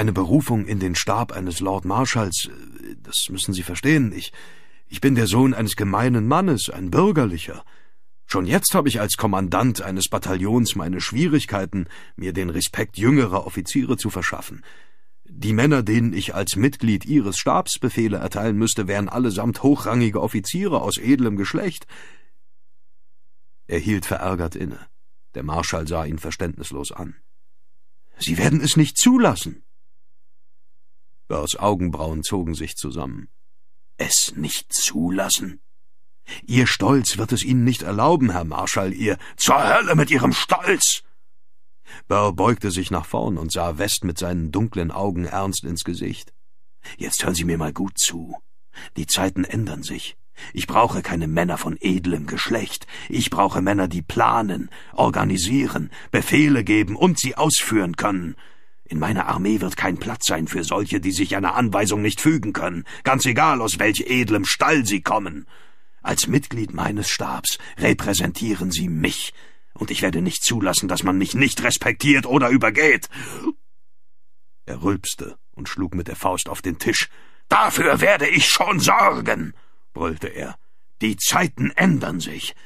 Eine Berufung in den Stab eines Lord Marshalls, äh, das müssen Sie verstehen, ich, ich bin der Sohn eines gemeinen Mannes, ein bürgerlicher. Schon jetzt habe ich als Kommandant eines Bataillons meine Schwierigkeiten, mir den Respekt jüngerer Offiziere zu verschaffen. Die Männer, denen ich als Mitglied ihres Stabs Befehle erteilen müsste, wären allesamt hochrangige Offiziere aus edlem Geschlecht. Er hielt verärgert inne. Der Marschall sah ihn verständnislos an. Sie werden es nicht zulassen. Burrs Augenbrauen zogen sich zusammen. Es nicht zulassen? Ihr Stolz wird es Ihnen nicht erlauben, Herr Marschall, ihr zur Hölle mit Ihrem Stolz! Burr beugte sich nach vorn und sah West mit seinen dunklen Augen ernst ins Gesicht. Jetzt hören Sie mir mal gut zu. Die Zeiten ändern sich. Ich brauche keine Männer von edlem Geschlecht. Ich brauche Männer, die planen, organisieren, Befehle geben und sie ausführen können. In meiner Armee wird kein Platz sein für solche, die sich einer Anweisung nicht fügen können, ganz egal aus welch edlem Stall sie kommen. Als Mitglied meines Stabs repräsentieren sie mich, und ich werde nicht zulassen, dass man mich nicht respektiert oder übergeht. Er rülpste und schlug mit der Faust auf den Tisch. Dafür werde ich schon sorgen, brüllte er. Die Zeiten ändern sich.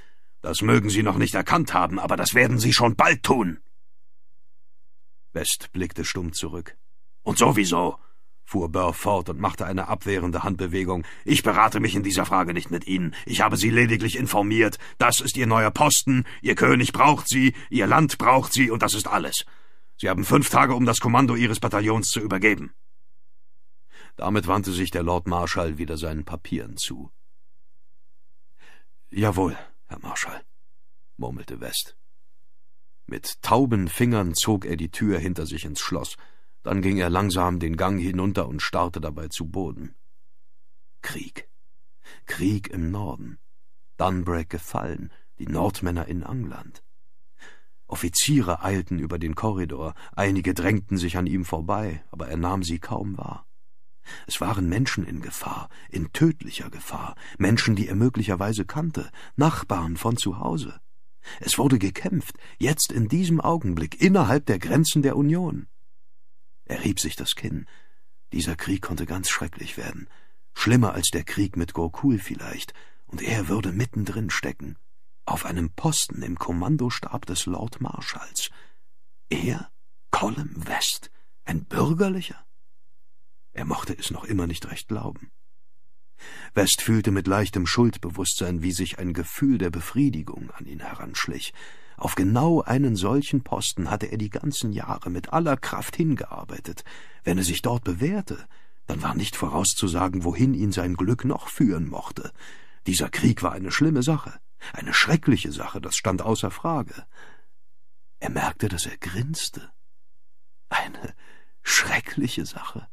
Das mögen Sie noch nicht erkannt haben, aber das werden Sie schon bald tun. West blickte stumm zurück. Und sowieso, fuhr Burr fort und machte eine abwehrende Handbewegung. Ich berate mich in dieser Frage nicht mit Ihnen. Ich habe Sie lediglich informiert. Das ist Ihr neuer Posten, Ihr König braucht Sie, Ihr Land braucht Sie und das ist alles. Sie haben fünf Tage, um das Kommando Ihres Bataillons zu übergeben. Damit wandte sich der Lord Marschall wieder seinen Papieren zu. Jawohl, Herr Marschall, murmelte West. Mit tauben Fingern zog er die Tür hinter sich ins Schloss, dann ging er langsam den Gang hinunter und starrte dabei zu Boden. Krieg. Krieg im Norden. Dunbrake gefallen, die Nordmänner in England. Offiziere eilten über den Korridor, einige drängten sich an ihm vorbei, aber er nahm sie kaum wahr. Es waren Menschen in Gefahr, in tödlicher Gefahr, Menschen, die er möglicherweise kannte, Nachbarn von zu Hause. Es wurde gekämpft, jetzt in diesem Augenblick, innerhalb der Grenzen der Union. Er rieb sich das Kinn. Dieser Krieg konnte ganz schrecklich werden, schlimmer als der Krieg mit Gorkul vielleicht, und er würde mittendrin stecken, auf einem Posten im Kommandostab des Lord Marschalls. Er, Colum West, ein Bürgerlicher? Er mochte es noch immer nicht recht glauben. West fühlte mit leichtem Schuldbewusstsein, wie sich ein Gefühl der Befriedigung an ihn heranschlich. Auf genau einen solchen Posten hatte er die ganzen Jahre mit aller Kraft hingearbeitet. Wenn er sich dort bewährte, dann war nicht vorauszusagen, wohin ihn sein Glück noch führen mochte. Dieser Krieg war eine schlimme Sache, eine schreckliche Sache, das stand außer Frage. Er merkte, dass er grinste. Eine schreckliche Sache.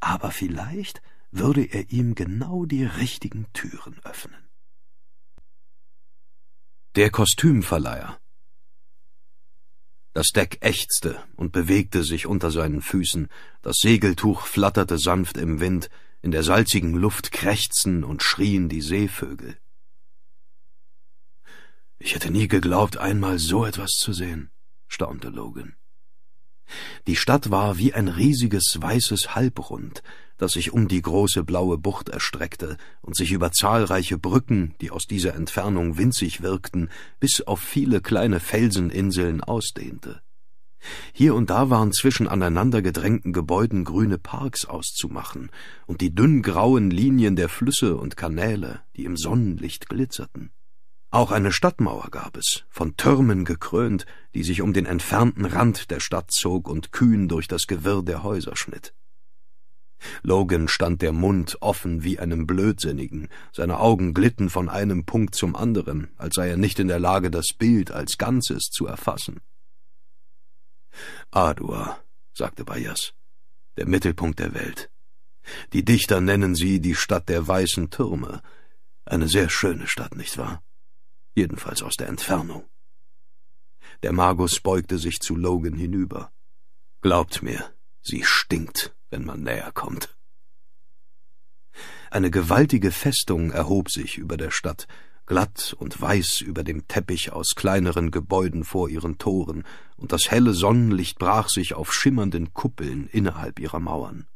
Aber vielleicht würde er ihm genau die richtigen Türen öffnen. Der Kostümverleiher Das Deck ächzte und bewegte sich unter seinen Füßen, das Segeltuch flatterte sanft im Wind, in der salzigen Luft krächzten und schrien die Seevögel. Ich hätte nie geglaubt, einmal so etwas zu sehen, staunte Logan. Die Stadt war wie ein riesiges weißes Halbrund, das sich um die große blaue Bucht erstreckte und sich über zahlreiche Brücken, die aus dieser Entfernung winzig wirkten, bis auf viele kleine Felseninseln ausdehnte. Hier und da waren zwischen aneinander gedrängten Gebäuden grüne Parks auszumachen und die dünngrauen Linien der Flüsse und Kanäle, die im Sonnenlicht glitzerten. Auch eine Stadtmauer gab es, von Türmen gekrönt, die sich um den entfernten Rand der Stadt zog und kühn durch das Gewirr der Häuser schnitt. Logan stand der Mund offen wie einem Blödsinnigen, seine Augen glitten von einem Punkt zum anderen, als sei er nicht in der Lage, das Bild als Ganzes zu erfassen. Adua, sagte Bayas, der Mittelpunkt der Welt. Die Dichter nennen sie die Stadt der weißen Türme. Eine sehr schöne Stadt, nicht wahr? Jedenfalls aus der Entfernung. Der Magus beugte sich zu Logan hinüber. Glaubt mir, sie stinkt wenn man näher kommt. Eine gewaltige Festung erhob sich über der Stadt, glatt und weiß über dem Teppich aus kleineren Gebäuden vor ihren Toren, und das helle Sonnenlicht brach sich auf schimmernden Kuppeln innerhalb ihrer Mauern.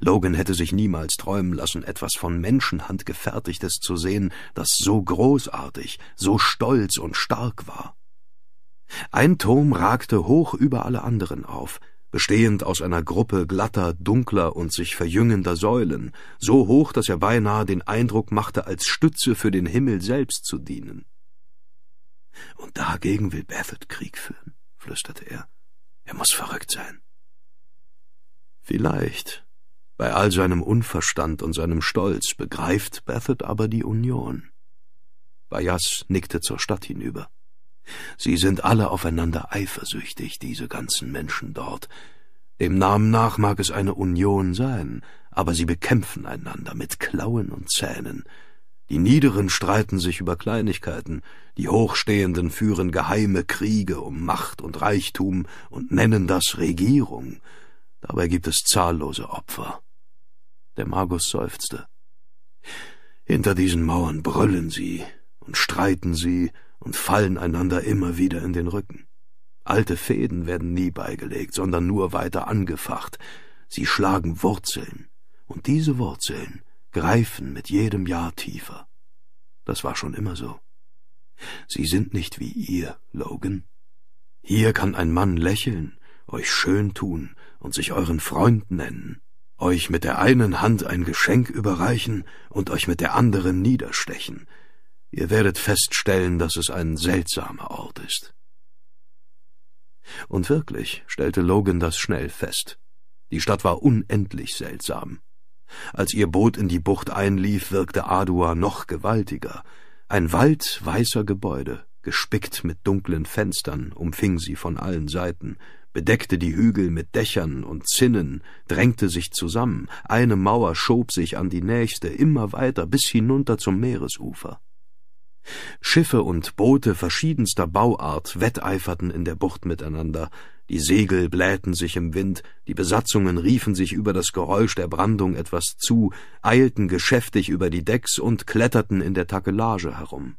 Logan hätte sich niemals träumen lassen, etwas von Menschenhand gefertigtes zu sehen, das so großartig, so stolz und stark war. Ein Turm ragte hoch über alle anderen auf, bestehend aus einer Gruppe glatter, dunkler und sich verjüngender Säulen, so hoch, dass er beinahe den Eindruck machte, als Stütze für den Himmel selbst zu dienen. Und dagegen will Bethet Krieg führen, flüsterte er. Er muss verrückt sein. Vielleicht. Bei all seinem Unverstand und seinem Stolz begreift Bethet aber die Union. Bayas nickte zur Stadt hinüber. Sie sind alle aufeinander eifersüchtig, diese ganzen Menschen dort. Dem Namen nach mag es eine Union sein, aber sie bekämpfen einander mit Klauen und Zähnen. Die Niederen streiten sich über Kleinigkeiten, die Hochstehenden führen geheime Kriege um Macht und Reichtum und nennen das Regierung. Dabei gibt es zahllose Opfer. Der Magus seufzte. Hinter diesen Mauern brüllen sie und streiten sie und fallen einander immer wieder in den Rücken. Alte Fäden werden nie beigelegt, sondern nur weiter angefacht. Sie schlagen Wurzeln, und diese Wurzeln greifen mit jedem Jahr tiefer. Das war schon immer so. Sie sind nicht wie ihr, Logan. Hier kann ein Mann lächeln, euch schön tun und sich euren Freund nennen, euch mit der einen Hand ein Geschenk überreichen und euch mit der anderen niederstechen, Ihr werdet feststellen, dass es ein seltsamer Ort ist. Und wirklich stellte Logan das schnell fest. Die Stadt war unendlich seltsam. Als ihr Boot in die Bucht einlief, wirkte Adua noch gewaltiger. Ein Wald weißer Gebäude, gespickt mit dunklen Fenstern, umfing sie von allen Seiten, bedeckte die Hügel mit Dächern und Zinnen, drängte sich zusammen, eine Mauer schob sich an die nächste, immer weiter bis hinunter zum Meeresufer. Schiffe und Boote verschiedenster Bauart wetteiferten in der Bucht miteinander, die Segel blähten sich im Wind, die Besatzungen riefen sich über das Geräusch der Brandung etwas zu, eilten geschäftig über die Decks und kletterten in der Takelage herum.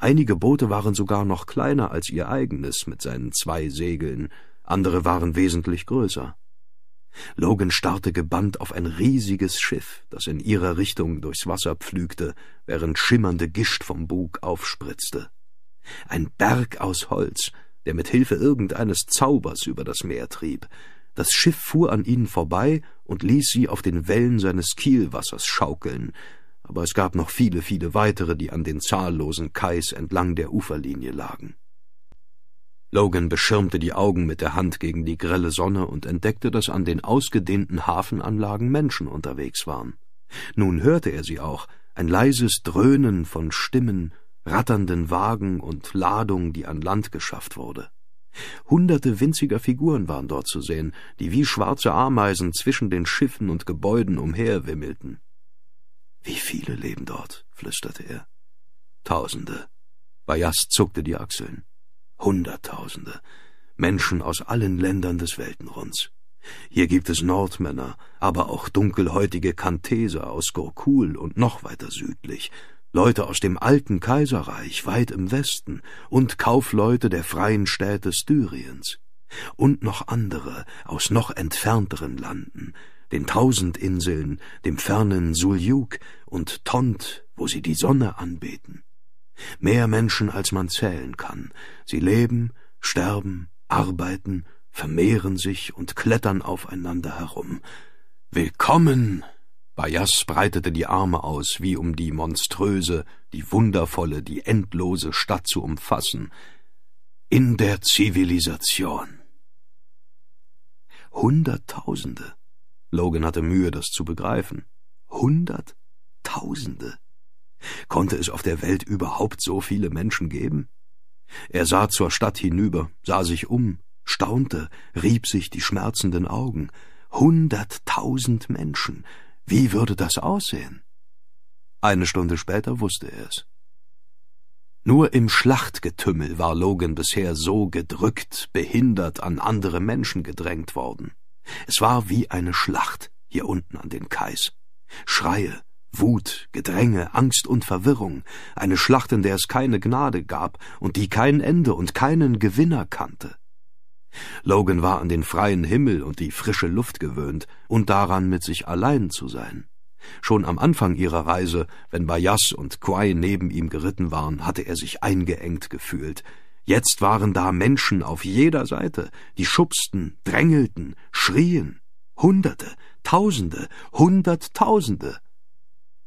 Einige Boote waren sogar noch kleiner als ihr eigenes mit seinen zwei Segeln, andere waren wesentlich größer. Logan starrte gebannt auf ein riesiges Schiff, das in ihrer Richtung durchs Wasser pflügte, während schimmernde Gischt vom Bug aufspritzte. Ein Berg aus Holz, der mit Hilfe irgendeines Zaubers über das Meer trieb. Das Schiff fuhr an ihnen vorbei und ließ sie auf den Wellen seines Kielwassers schaukeln, aber es gab noch viele, viele weitere, die an den zahllosen Kais entlang der Uferlinie lagen. Logan beschirmte die Augen mit der Hand gegen die grelle Sonne und entdeckte, dass an den ausgedehnten Hafenanlagen Menschen unterwegs waren. Nun hörte er sie auch, ein leises Dröhnen von Stimmen, ratternden Wagen und Ladung, die an Land geschafft wurde. Hunderte winziger Figuren waren dort zu sehen, die wie schwarze Ameisen zwischen den Schiffen und Gebäuden umherwimmelten. Wie viele leben dort? flüsterte er. Tausende. Bayas zuckte die Achseln. Hunderttausende, Menschen aus allen Ländern des Weltenrunds. Hier gibt es Nordmänner, aber auch dunkelhäutige Kanteser aus Gurkul und noch weiter südlich, Leute aus dem alten Kaiserreich weit im Westen und Kaufleute der freien Städte Styriens und noch andere aus noch entfernteren Landen, den Tausendinseln, dem fernen Suljuk und Tont, wo sie die Sonne anbeten. Mehr Menschen, als man zählen kann. Sie leben, sterben, arbeiten, vermehren sich und klettern aufeinander herum. Willkommen! Bayas breitete die Arme aus, wie um die monströse, die wundervolle, die endlose Stadt zu umfassen. In der Zivilisation. Hunderttausende. Logan hatte Mühe, das zu begreifen. Hunderttausende. Konnte es auf der Welt überhaupt so viele Menschen geben? Er sah zur Stadt hinüber, sah sich um, staunte, rieb sich die schmerzenden Augen. Hunderttausend Menschen. Wie würde das aussehen? Eine Stunde später wusste er es. Nur im Schlachtgetümmel war Logan bisher so gedrückt, behindert an andere Menschen gedrängt worden. Es war wie eine Schlacht hier unten an den Kais. Schreie, Wut, Gedränge, Angst und Verwirrung, eine Schlacht, in der es keine Gnade gab und die kein Ende und keinen Gewinner kannte. Logan war an den freien Himmel und die frische Luft gewöhnt und daran, mit sich allein zu sein. Schon am Anfang ihrer Reise, wenn Bayas und Quai neben ihm geritten waren, hatte er sich eingeengt gefühlt. Jetzt waren da Menschen auf jeder Seite, die schubsten, drängelten, schrien. Hunderte, Tausende, Hunderttausende.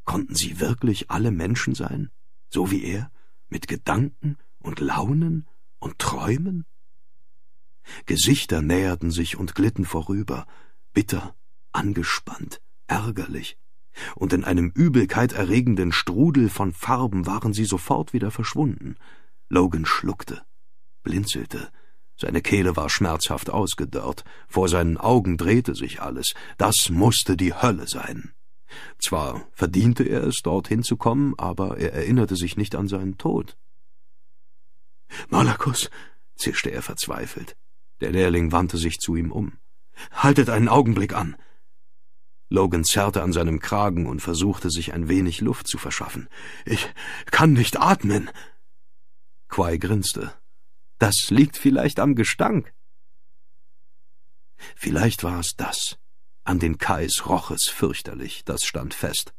Konnten sie wirklich alle Menschen sein, so wie er, mit Gedanken und Launen und Träumen? Gesichter näherten sich und glitten vorüber, bitter, angespannt, ärgerlich, und in einem Übelkeit erregenden Strudel von Farben waren sie sofort wieder verschwunden. Logan schluckte, blinzelte, seine Kehle war schmerzhaft ausgedörrt, vor seinen Augen drehte sich alles, das musste die Hölle sein. Zwar verdiente er es, dorthin zu kommen, aber er erinnerte sich nicht an seinen Tod. Malakus, zischte er verzweifelt. Der Lehrling wandte sich zu ihm um. Haltet einen Augenblick an! Logan zerrte an seinem Kragen und versuchte sich ein wenig Luft zu verschaffen. Ich kann nicht atmen! Quai grinste. Das liegt vielleicht am Gestank. Vielleicht war es das. An den Kais roch es fürchterlich, das stand fest.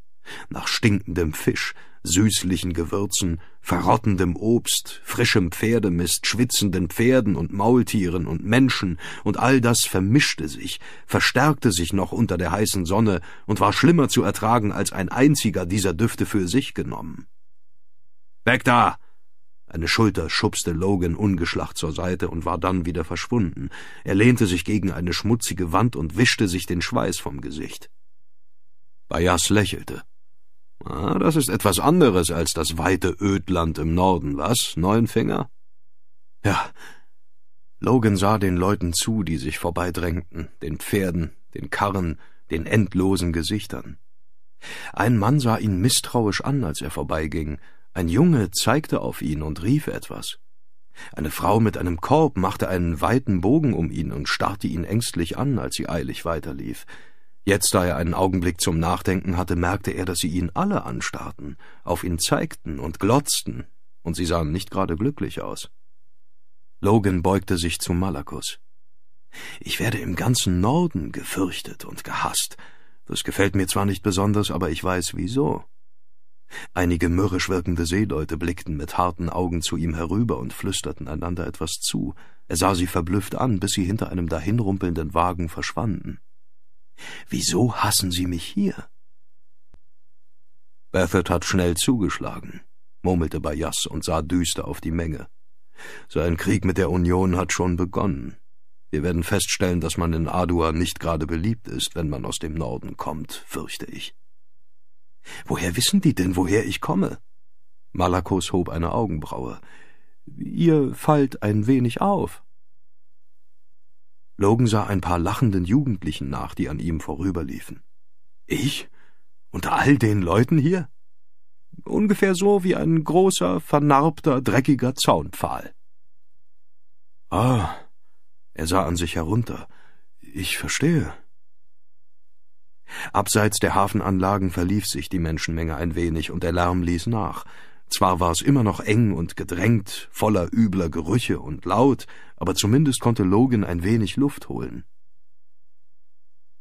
Nach stinkendem Fisch, süßlichen Gewürzen, verrottendem Obst, frischem Pferdemist, schwitzenden Pferden und Maultieren und Menschen, und all das vermischte sich, verstärkte sich noch unter der heißen Sonne und war schlimmer zu ertragen als ein einziger dieser Düfte für sich genommen. Weg da! Eine Schulter schubste Logan ungeschlacht zur Seite und war dann wieder verschwunden. Er lehnte sich gegen eine schmutzige Wand und wischte sich den Schweiß vom Gesicht. Bayas lächelte. Ah, das ist etwas anderes als das weite Ödland im Norden, was, Neunfinger? Ja. Logan sah den Leuten zu, die sich vorbeidrängten, den Pferden, den Karren, den endlosen Gesichtern. Ein Mann sah ihn misstrauisch an, als er vorbeiging, ein Junge zeigte auf ihn und rief etwas. Eine Frau mit einem Korb machte einen weiten Bogen um ihn und starrte ihn ängstlich an, als sie eilig weiterlief. Jetzt, da er einen Augenblick zum Nachdenken hatte, merkte er, dass sie ihn alle anstarrten, auf ihn zeigten und glotzten, und sie sahen nicht gerade glücklich aus. Logan beugte sich zu Malakus. Ich werde im ganzen Norden gefürchtet und gehasst. Das gefällt mir zwar nicht besonders, aber ich weiß wieso. Einige mürrisch wirkende Seeleute blickten mit harten Augen zu ihm herüber und flüsterten einander etwas zu. Er sah sie verblüfft an, bis sie hinter einem dahinrumpelnden Wagen verschwanden. Wieso hassen Sie mich hier? »Bathurst hat schnell zugeschlagen, murmelte Bayas und sah düster auf die Menge. Sein Krieg mit der Union hat schon begonnen. Wir werden feststellen, dass man in Adua nicht gerade beliebt ist, wenn man aus dem Norden kommt, fürchte ich. Woher wissen die denn, woher ich komme? Malakos hob eine Augenbraue. Ihr fallt ein wenig auf. Logan sah ein paar lachenden Jugendlichen nach, die an ihm vorüberliefen. Ich? Unter all den Leuten hier? Ungefähr so wie ein großer, vernarbter, dreckiger Zaunpfahl. Ah, er sah an sich herunter. Ich verstehe. Abseits der Hafenanlagen verlief sich die Menschenmenge ein wenig und der Lärm ließ nach. Zwar war es immer noch eng und gedrängt, voller übler Gerüche und laut, aber zumindest konnte Logan ein wenig Luft holen.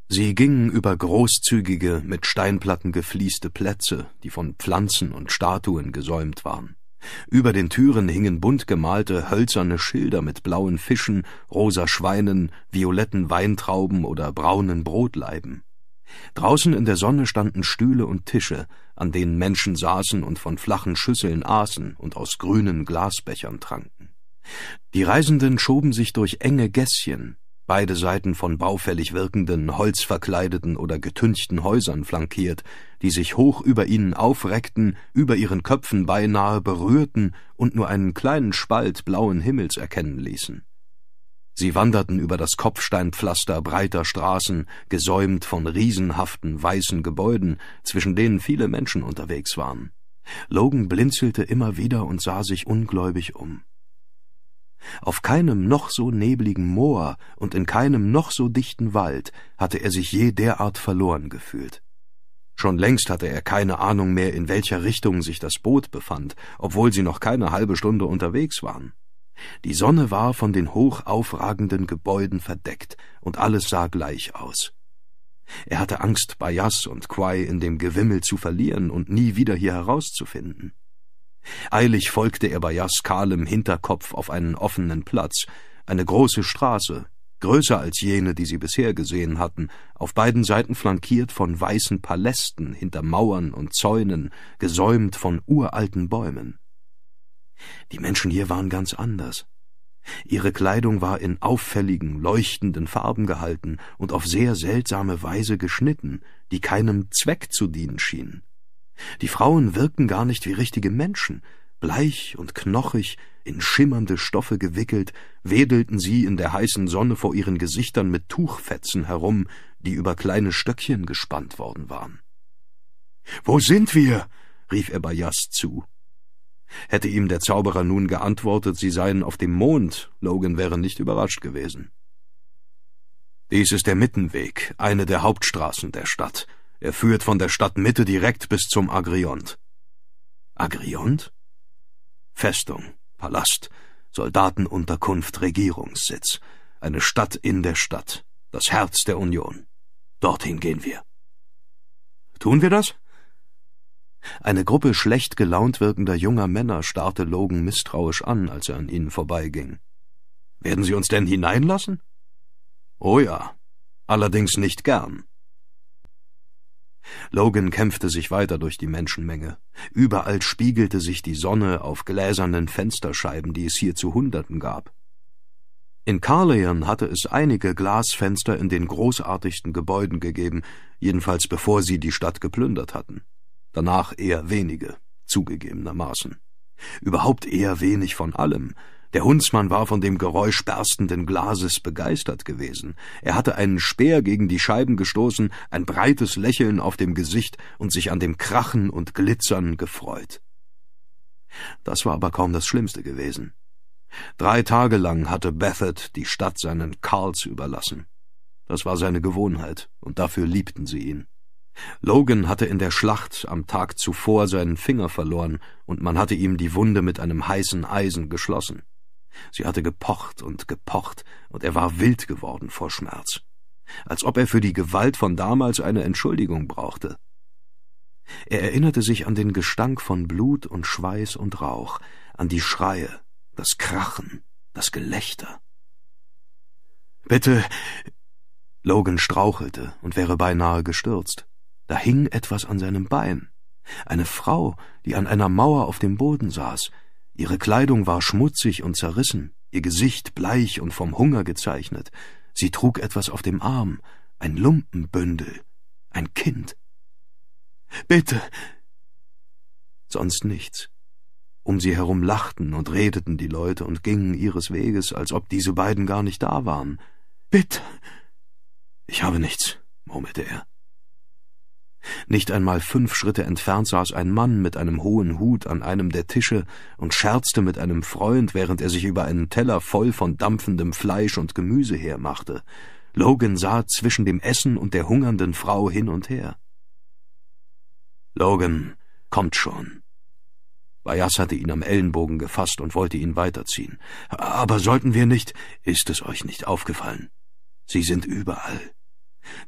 Sie gingen über großzügige, mit Steinplatten geflieste Plätze, die von Pflanzen und Statuen gesäumt waren. Über den Türen hingen bunt gemalte hölzerne Schilder mit blauen Fischen, rosa Schweinen, violetten Weintrauben oder braunen Brotleiben. Draußen in der Sonne standen Stühle und Tische, an denen Menschen saßen und von flachen Schüsseln aßen und aus grünen Glasbechern tranken. Die Reisenden schoben sich durch enge Gässchen, beide Seiten von baufällig wirkenden, holzverkleideten oder getünchten Häusern flankiert, die sich hoch über ihnen aufreckten, über ihren Köpfen beinahe berührten und nur einen kleinen Spalt blauen Himmels erkennen ließen. Sie wanderten über das Kopfsteinpflaster breiter Straßen, gesäumt von riesenhaften weißen Gebäuden, zwischen denen viele Menschen unterwegs waren. Logan blinzelte immer wieder und sah sich ungläubig um. Auf keinem noch so nebligen Moor und in keinem noch so dichten Wald hatte er sich je derart verloren gefühlt. Schon längst hatte er keine Ahnung mehr, in welcher Richtung sich das Boot befand, obwohl sie noch keine halbe Stunde unterwegs waren. Die Sonne war von den hoch aufragenden Gebäuden verdeckt, und alles sah gleich aus. Er hatte Angst, Bayas und Quai in dem Gewimmel zu verlieren und nie wieder hier herauszufinden. Eilig folgte er Bayas kahlem Hinterkopf auf einen offenen Platz, eine große Straße, größer als jene, die sie bisher gesehen hatten, auf beiden Seiten flankiert von weißen Palästen hinter Mauern und Zäunen, gesäumt von uralten Bäumen. Die Menschen hier waren ganz anders. Ihre Kleidung war in auffälligen, leuchtenden Farben gehalten und auf sehr seltsame Weise geschnitten, die keinem Zweck zu dienen schienen. Die Frauen wirkten gar nicht wie richtige Menschen, bleich und knochig, in schimmernde Stoffe gewickelt, wedelten sie in der heißen Sonne vor ihren Gesichtern mit Tuchfetzen herum, die über kleine Stöckchen gespannt worden waren. Wo sind wir? rief er bei Ebayas zu. Hätte ihm der Zauberer nun geantwortet, sie seien auf dem Mond, Logan wäre nicht überrascht gewesen. Dies ist der Mittenweg, eine der Hauptstraßen der Stadt. Er führt von der Stadtmitte direkt bis zum Agriont. Agriont? Festung, Palast, Soldatenunterkunft, Regierungssitz. Eine Stadt in der Stadt, das Herz der Union. Dorthin gehen wir. Tun wir das? Eine Gruppe schlecht gelaunt wirkender junger Männer starrte Logan misstrauisch an, als er an ihnen vorbeiging. Werden Sie uns denn hineinlassen? Oh ja, allerdings nicht gern. Logan kämpfte sich weiter durch die Menschenmenge. Überall spiegelte sich die Sonne auf gläsernen Fensterscheiben, die es hier zu Hunderten gab. In Carleon hatte es einige Glasfenster in den großartigsten Gebäuden gegeben, jedenfalls bevor sie die Stadt geplündert hatten danach eher wenige, zugegebenermaßen. Überhaupt eher wenig von allem. Der Hundsmann war von dem Geräusch berstenden Glases begeistert gewesen. Er hatte einen Speer gegen die Scheiben gestoßen, ein breites Lächeln auf dem Gesicht und sich an dem Krachen und Glitzern gefreut. Das war aber kaum das Schlimmste gewesen. Drei Tage lang hatte Baffett die Stadt seinen Karls überlassen. Das war seine Gewohnheit, und dafür liebten sie ihn. Logan hatte in der Schlacht am Tag zuvor seinen Finger verloren und man hatte ihm die Wunde mit einem heißen Eisen geschlossen. Sie hatte gepocht und gepocht und er war wild geworden vor Schmerz. Als ob er für die Gewalt von damals eine Entschuldigung brauchte. Er erinnerte sich an den Gestank von Blut und Schweiß und Rauch, an die Schreie, das Krachen, das Gelächter. Bitte. Logan strauchelte und wäre beinahe gestürzt. Da hing etwas an seinem Bein. Eine Frau, die an einer Mauer auf dem Boden saß. Ihre Kleidung war schmutzig und zerrissen, ihr Gesicht bleich und vom Hunger gezeichnet. Sie trug etwas auf dem Arm, ein Lumpenbündel, ein Kind. Bitte! Sonst nichts. Um sie herum lachten und redeten die Leute und gingen ihres Weges, als ob diese beiden gar nicht da waren. Bitte! Ich habe nichts, murmelte er. Nicht einmal fünf Schritte entfernt saß ein Mann mit einem hohen Hut an einem der Tische und scherzte mit einem Freund, während er sich über einen Teller voll von dampfendem Fleisch und Gemüse hermachte. Logan sah zwischen dem Essen und der hungernden Frau hin und her. Logan, kommt schon. Bayas hatte ihn am Ellenbogen gefasst und wollte ihn weiterziehen. Aber sollten wir nicht, ist es euch nicht aufgefallen? Sie sind überall.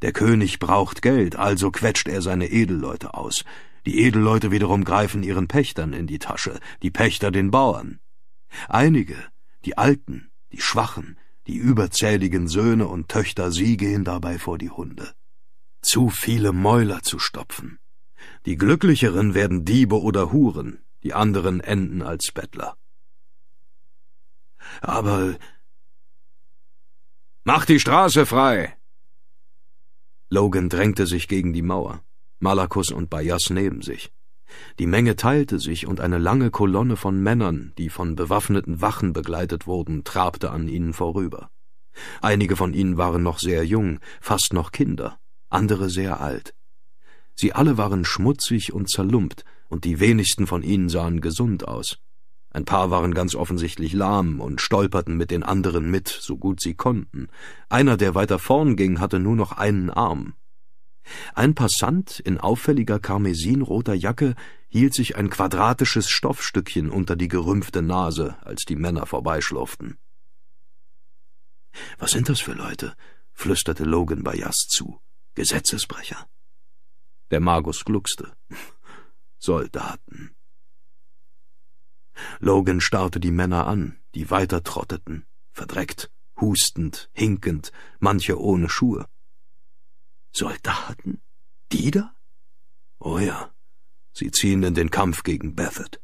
Der König braucht Geld, also quetscht er seine Edelleute aus. Die Edelleute wiederum greifen ihren Pächtern in die Tasche, die Pächter den Bauern. Einige, die Alten, die Schwachen, die überzähligen Söhne und Töchter, sie gehen dabei vor die Hunde. Zu viele Mäuler zu stopfen. Die Glücklicheren werden Diebe oder Huren, die anderen enden als Bettler. Aber... Mach die Straße frei! Logan drängte sich gegen die Mauer, Malakus und Bayas neben sich. Die Menge teilte sich und eine lange Kolonne von Männern, die von bewaffneten Wachen begleitet wurden, trabte an ihnen vorüber. Einige von ihnen waren noch sehr jung, fast noch Kinder, andere sehr alt. Sie alle waren schmutzig und zerlumpt, und die wenigsten von ihnen sahen gesund aus. Ein paar waren ganz offensichtlich lahm und stolperten mit den anderen mit, so gut sie konnten. Einer, der weiter vorn ging, hatte nur noch einen Arm. Ein Passant in auffälliger karmesinroter Jacke hielt sich ein quadratisches Stoffstückchen unter die gerümpfte Nase, als die Männer vorbeischlurften. Was sind das für Leute? flüsterte Logan Bayas zu. Gesetzesbrecher. Der Magus gluckste. Soldaten. Logan starrte die Männer an, die weiter trotteten, verdreckt, hustend, hinkend, manche ohne Schuhe. Soldaten? Die da? Oh ja, sie ziehen in den Kampf gegen Bethet.«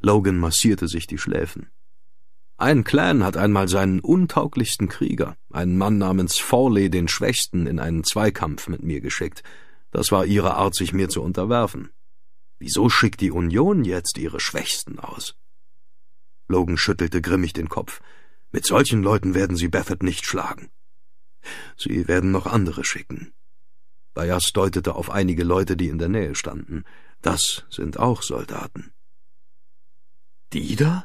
Logan massierte sich die Schläfen. Ein Clan hat einmal seinen untauglichsten Krieger, einen Mann namens Forley den Schwächsten, in einen Zweikampf mit mir geschickt. Das war ihre Art, sich mir zu unterwerfen. Wieso schickt die Union jetzt ihre Schwächsten aus? Logan schüttelte grimmig den Kopf. Mit solchen Leuten werden sie Baffett nicht schlagen. Sie werden noch andere schicken. Bayas deutete auf einige Leute, die in der Nähe standen. Das sind auch Soldaten. Die da?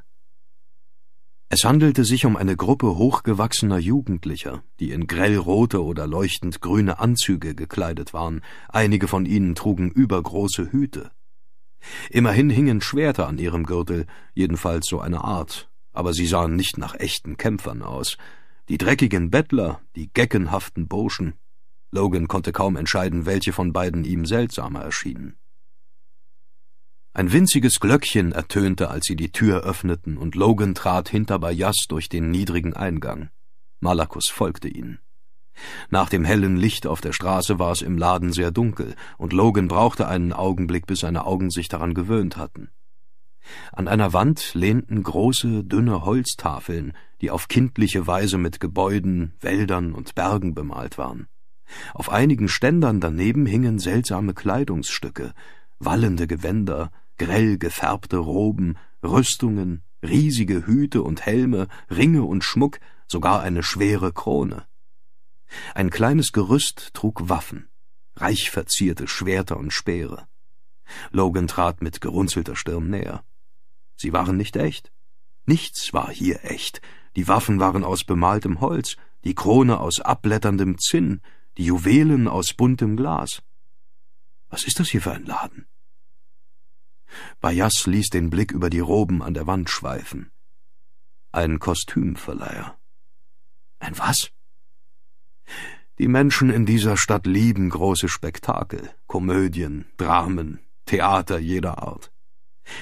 Es handelte sich um eine Gruppe hochgewachsener Jugendlicher, die in grellrote oder leuchtend grüne Anzüge gekleidet waren, einige von ihnen trugen übergroße Hüte. Immerhin hingen Schwerter an ihrem Gürtel, jedenfalls so eine Art, aber sie sahen nicht nach echten Kämpfern aus. Die dreckigen Bettler, die geckenhaften Burschen. Logan konnte kaum entscheiden, welche von beiden ihm seltsamer erschienen. Ein winziges Glöckchen ertönte, als sie die Tür öffneten, und Logan trat hinter Bayas durch den niedrigen Eingang. Malakus folgte ihnen. Nach dem hellen Licht auf der Straße war es im Laden sehr dunkel, und Logan brauchte einen Augenblick, bis seine Augen sich daran gewöhnt hatten. An einer Wand lehnten große, dünne Holztafeln, die auf kindliche Weise mit Gebäuden, Wäldern und Bergen bemalt waren. Auf einigen Ständern daneben hingen seltsame Kleidungsstücke, wallende Gewänder, grell gefärbte Roben, Rüstungen, riesige Hüte und Helme, Ringe und Schmuck, sogar eine schwere Krone. Ein kleines Gerüst trug Waffen, reich verzierte Schwerter und Speere. Logan trat mit gerunzelter Stirn näher. Sie waren nicht echt. Nichts war hier echt. Die Waffen waren aus bemaltem Holz, die Krone aus abblätterndem Zinn, die Juwelen aus buntem Glas. Was ist das hier für ein Laden? Bayas ließ den Blick über die Roben an der Wand schweifen. Ein Kostümverleiher. Ein was? Die Menschen in dieser Stadt lieben große Spektakel, Komödien, Dramen, Theater jeder Art.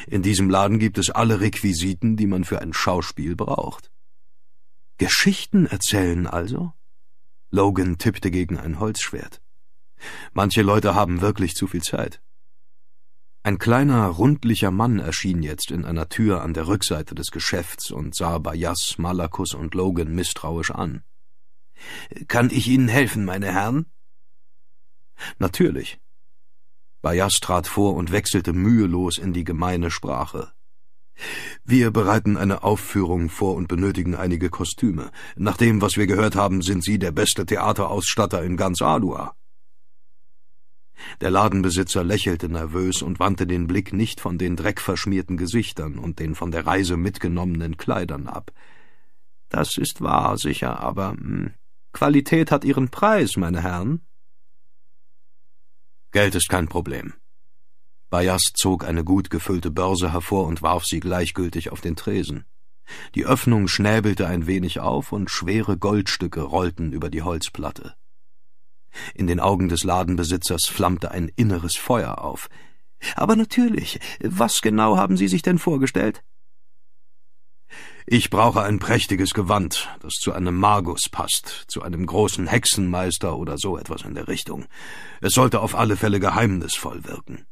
In diesem Laden gibt es alle Requisiten, die man für ein Schauspiel braucht. Geschichten erzählen also? Logan tippte gegen ein Holzschwert. Manche Leute haben wirklich zu viel Zeit. Ein kleiner, rundlicher Mann erschien jetzt in einer Tür an der Rückseite des Geschäfts und sah Bayas, Malakus und Logan misstrauisch an. Kann ich Ihnen helfen, meine Herren? Natürlich. Bayas trat vor und wechselte mühelos in die gemeine Sprache. Wir bereiten eine Aufführung vor und benötigen einige Kostüme. Nach dem, was wir gehört haben, sind Sie der beste Theaterausstatter in ganz Adua. Der Ladenbesitzer lächelte nervös und wandte den Blick nicht von den dreckverschmierten Gesichtern und den von der Reise mitgenommenen Kleidern ab. Das ist wahr, sicher, aber hm, Qualität hat ihren Preis, meine Herren. Geld ist kein Problem. Bayas zog eine gut gefüllte Börse hervor und warf sie gleichgültig auf den Tresen. Die Öffnung schnäbelte ein wenig auf und schwere Goldstücke rollten über die Holzplatte. In den Augen des Ladenbesitzers flammte ein inneres Feuer auf. Aber natürlich, was genau haben Sie sich denn vorgestellt? Ich brauche ein prächtiges Gewand, das zu einem Magus passt, zu einem großen Hexenmeister oder so etwas in der Richtung. Es sollte auf alle Fälle geheimnisvoll wirken.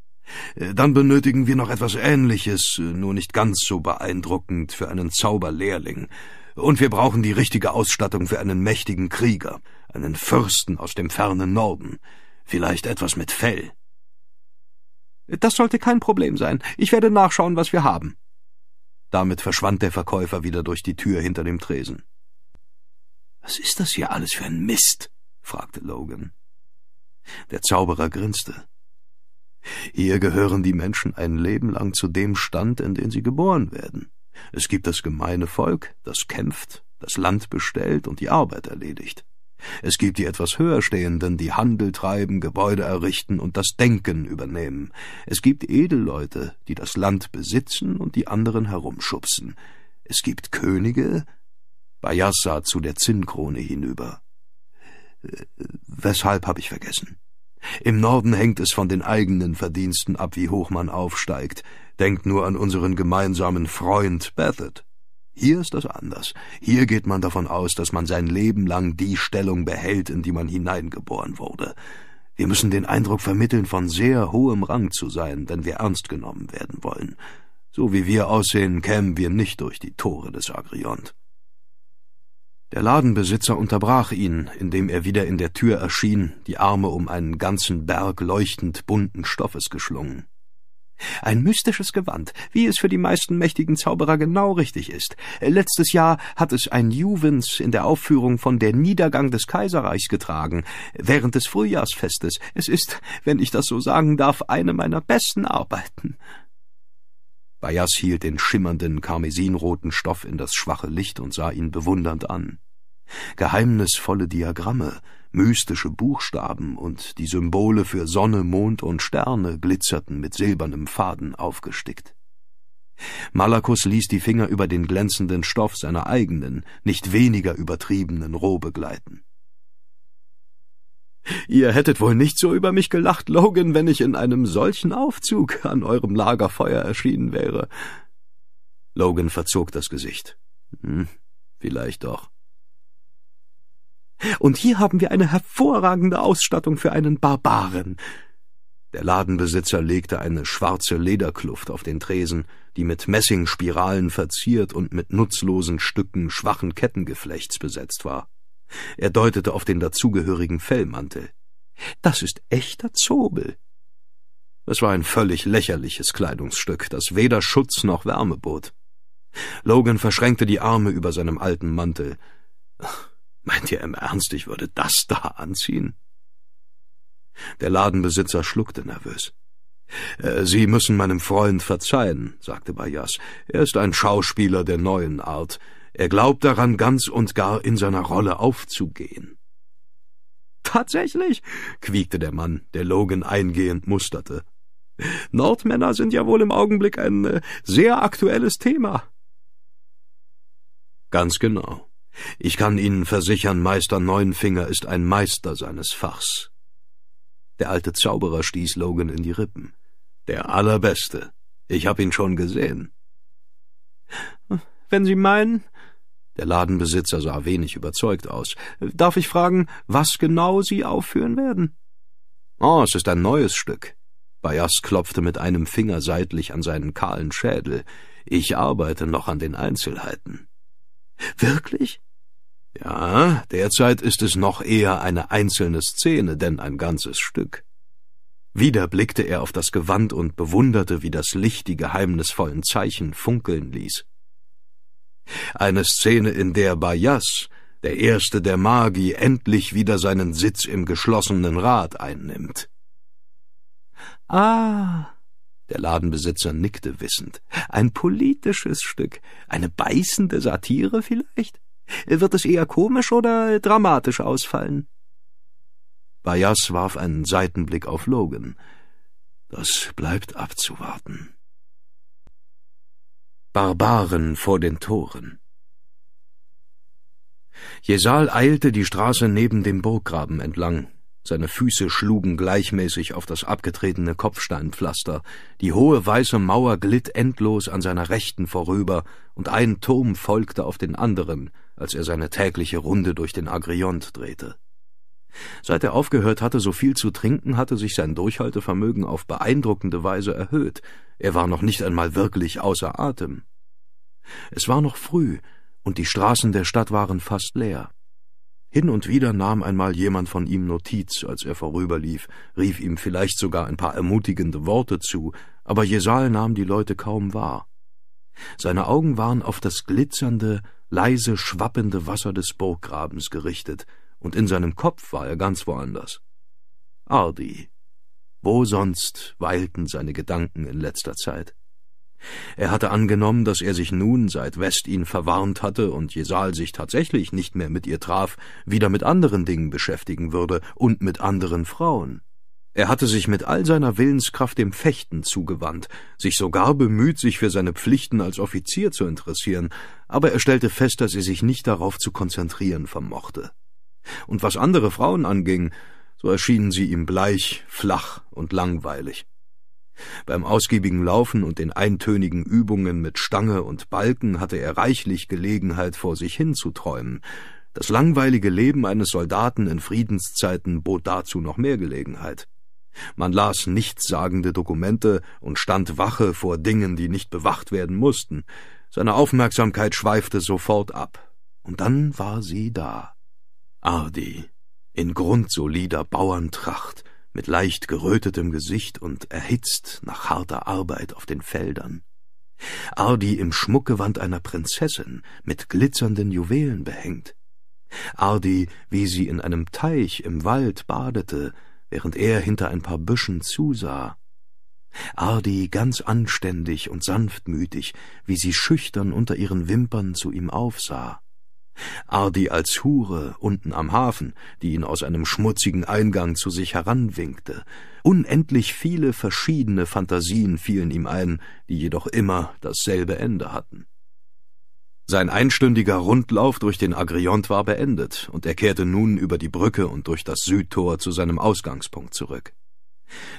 Äh, dann benötigen wir noch etwas Ähnliches, äh, nur nicht ganz so beeindruckend für einen Zauberlehrling. Und wir brauchen die richtige Ausstattung für einen mächtigen Krieger, einen Fürsten aus dem fernen Norden. Vielleicht etwas mit Fell. Das sollte kein Problem sein. Ich werde nachschauen, was wir haben. Damit verschwand der Verkäufer wieder durch die Tür hinter dem Tresen. Was ist das hier alles für ein Mist? fragte Logan. Der Zauberer grinste. Hier gehören die Menschen ein Leben lang zu dem Stand, in den sie geboren werden. Es gibt das gemeine Volk, das kämpft, das Land bestellt und die Arbeit erledigt. Es gibt die etwas höherstehenden, die Handel treiben, Gebäude errichten und das Denken übernehmen. Es gibt Edelleute, die das Land besitzen und die anderen herumschubsen. Es gibt Könige, Bayas sah zu der Zinnkrone hinüber. Äh, weshalb habe ich vergessen? Im Norden hängt es von den eigenen Verdiensten ab, wie hoch man aufsteigt. Denkt nur an unseren gemeinsamen Freund Bethet. Hier ist das anders. Hier geht man davon aus, dass man sein Leben lang die Stellung behält, in die man hineingeboren wurde. Wir müssen den Eindruck vermitteln, von sehr hohem Rang zu sein, wenn wir ernst genommen werden wollen. So wie wir aussehen, kämen wir nicht durch die Tore des Agriont. Der Ladenbesitzer unterbrach ihn, indem er wieder in der Tür erschien, die Arme um einen ganzen Berg leuchtend bunten Stoffes geschlungen. Ein mystisches Gewand, wie es für die meisten mächtigen Zauberer genau richtig ist. Letztes Jahr hat es ein Juvens in der Aufführung von Der Niedergang des Kaiserreichs getragen, während des Frühjahrsfestes. Es ist, wenn ich das so sagen darf, eine meiner besten Arbeiten. Bayas hielt den schimmernden, karmesinroten Stoff in das schwache Licht und sah ihn bewundernd an. Geheimnisvolle Diagramme, Mystische Buchstaben und die Symbole für Sonne, Mond und Sterne glitzerten mit silbernem Faden aufgestickt. Malakus ließ die Finger über den glänzenden Stoff seiner eigenen, nicht weniger übertriebenen Robe gleiten. Ihr hättet wohl nicht so über mich gelacht, Logan, wenn ich in einem solchen Aufzug an eurem Lagerfeuer erschienen wäre. Logan verzog das Gesicht. Hm, vielleicht doch. Und hier haben wir eine hervorragende Ausstattung für einen Barbaren. Der Ladenbesitzer legte eine schwarze Lederkluft auf den Tresen, die mit Messingspiralen verziert und mit nutzlosen Stücken schwachen Kettengeflechts besetzt war. Er deutete auf den dazugehörigen Fellmantel. Das ist echter Zobel. Es war ein völlig lächerliches Kleidungsstück, das weder Schutz noch Wärme bot. Logan verschränkte die Arme über seinem alten Mantel. Meint ihr im Ernst, ich würde das da anziehen? Der Ladenbesitzer schluckte nervös. Äh, Sie müssen meinem Freund verzeihen, sagte Bayas. Er ist ein Schauspieler der neuen Art. Er glaubt daran, ganz und gar in seiner Rolle aufzugehen. Tatsächlich? quiekte der Mann, der Logan eingehend musterte. Nordmänner sind ja wohl im Augenblick ein äh, sehr aktuelles Thema. Ganz genau. Ich kann Ihnen versichern, Meister Neunfinger ist ein Meister seines Fachs. Der alte Zauberer stieß Logan in die Rippen. Der allerbeste. Ich hab ihn schon gesehen. Wenn Sie meinen. Der Ladenbesitzer sah wenig überzeugt aus. Darf ich fragen, was genau Sie aufführen werden? Oh, es ist ein neues Stück. Bayas klopfte mit einem Finger seitlich an seinen kahlen Schädel. Ich arbeite noch an den Einzelheiten. Wirklich? Ja, derzeit ist es noch eher eine einzelne Szene, denn ein ganzes Stück. Wieder blickte er auf das Gewand und bewunderte, wie das Licht die geheimnisvollen Zeichen funkeln ließ. Eine Szene, in der Bayas, der erste der Magi, endlich wieder seinen Sitz im geschlossenen Rat einnimmt. Ah, der Ladenbesitzer nickte wissend. Ein politisches Stück, eine beißende Satire vielleicht? Wird es eher komisch oder dramatisch ausfallen? Bayas warf einen Seitenblick auf Logan. Das bleibt abzuwarten. Barbaren vor den Toren. Jesal eilte die Straße neben dem Burggraben entlang. Seine Füße schlugen gleichmäßig auf das abgetretene Kopfsteinpflaster. Die hohe weiße Mauer glitt endlos an seiner Rechten vorüber, und ein Turm folgte auf den anderen, als er seine tägliche Runde durch den Agrillont drehte. Seit er aufgehört hatte, so viel zu trinken, hatte sich sein Durchhaltevermögen auf beeindruckende Weise erhöht. Er war noch nicht einmal wirklich außer Atem. Es war noch früh, und die Straßen der Stadt waren fast leer. Hin und wieder nahm einmal jemand von ihm Notiz, als er vorüberlief, rief ihm vielleicht sogar ein paar ermutigende Worte zu, aber Jesal nahm die Leute kaum wahr. Seine Augen waren auf das glitzernde, leise schwappende Wasser des Burggrabens gerichtet, und in seinem Kopf war er ganz woanders. Ardi. Wo sonst weilten seine Gedanken in letzter Zeit? Er hatte angenommen, dass er sich nun, seit West ihn verwarnt hatte und Jesal sich tatsächlich nicht mehr mit ihr traf, wieder mit anderen Dingen beschäftigen würde und mit anderen Frauen. Er hatte sich mit all seiner Willenskraft dem Fechten zugewandt, sich sogar bemüht, sich für seine Pflichten als Offizier zu interessieren, aber er stellte fest, dass er sich nicht darauf zu konzentrieren vermochte. Und was andere Frauen anging, so erschienen sie ihm bleich, flach und langweilig. Beim ausgiebigen Laufen und den eintönigen Übungen mit Stange und Balken hatte er reichlich Gelegenheit, vor sich hinzuträumen. Das langweilige Leben eines Soldaten in Friedenszeiten bot dazu noch mehr Gelegenheit. Man las nichtssagende Dokumente und stand Wache vor Dingen, die nicht bewacht werden mussten. Seine Aufmerksamkeit schweifte sofort ab. Und dann war sie da. Ardi, in grundsolider Bauerntracht, mit leicht gerötetem Gesicht und erhitzt nach harter Arbeit auf den Feldern. Ardi im Schmuckgewand einer Prinzessin, mit glitzernden Juwelen behängt. Ardi, wie sie in einem Teich im Wald badete, während er hinter ein paar Büschen zusah. Ardi ganz anständig und sanftmütig, wie sie schüchtern unter ihren Wimpern zu ihm aufsah. Ardi als Hure unten am Hafen, die ihn aus einem schmutzigen Eingang zu sich heranwinkte. Unendlich viele verschiedene Fantasien fielen ihm ein, die jedoch immer dasselbe Ende hatten. Sein einstündiger Rundlauf durch den Agrient war beendet, und er kehrte nun über die Brücke und durch das Südtor zu seinem Ausgangspunkt zurück.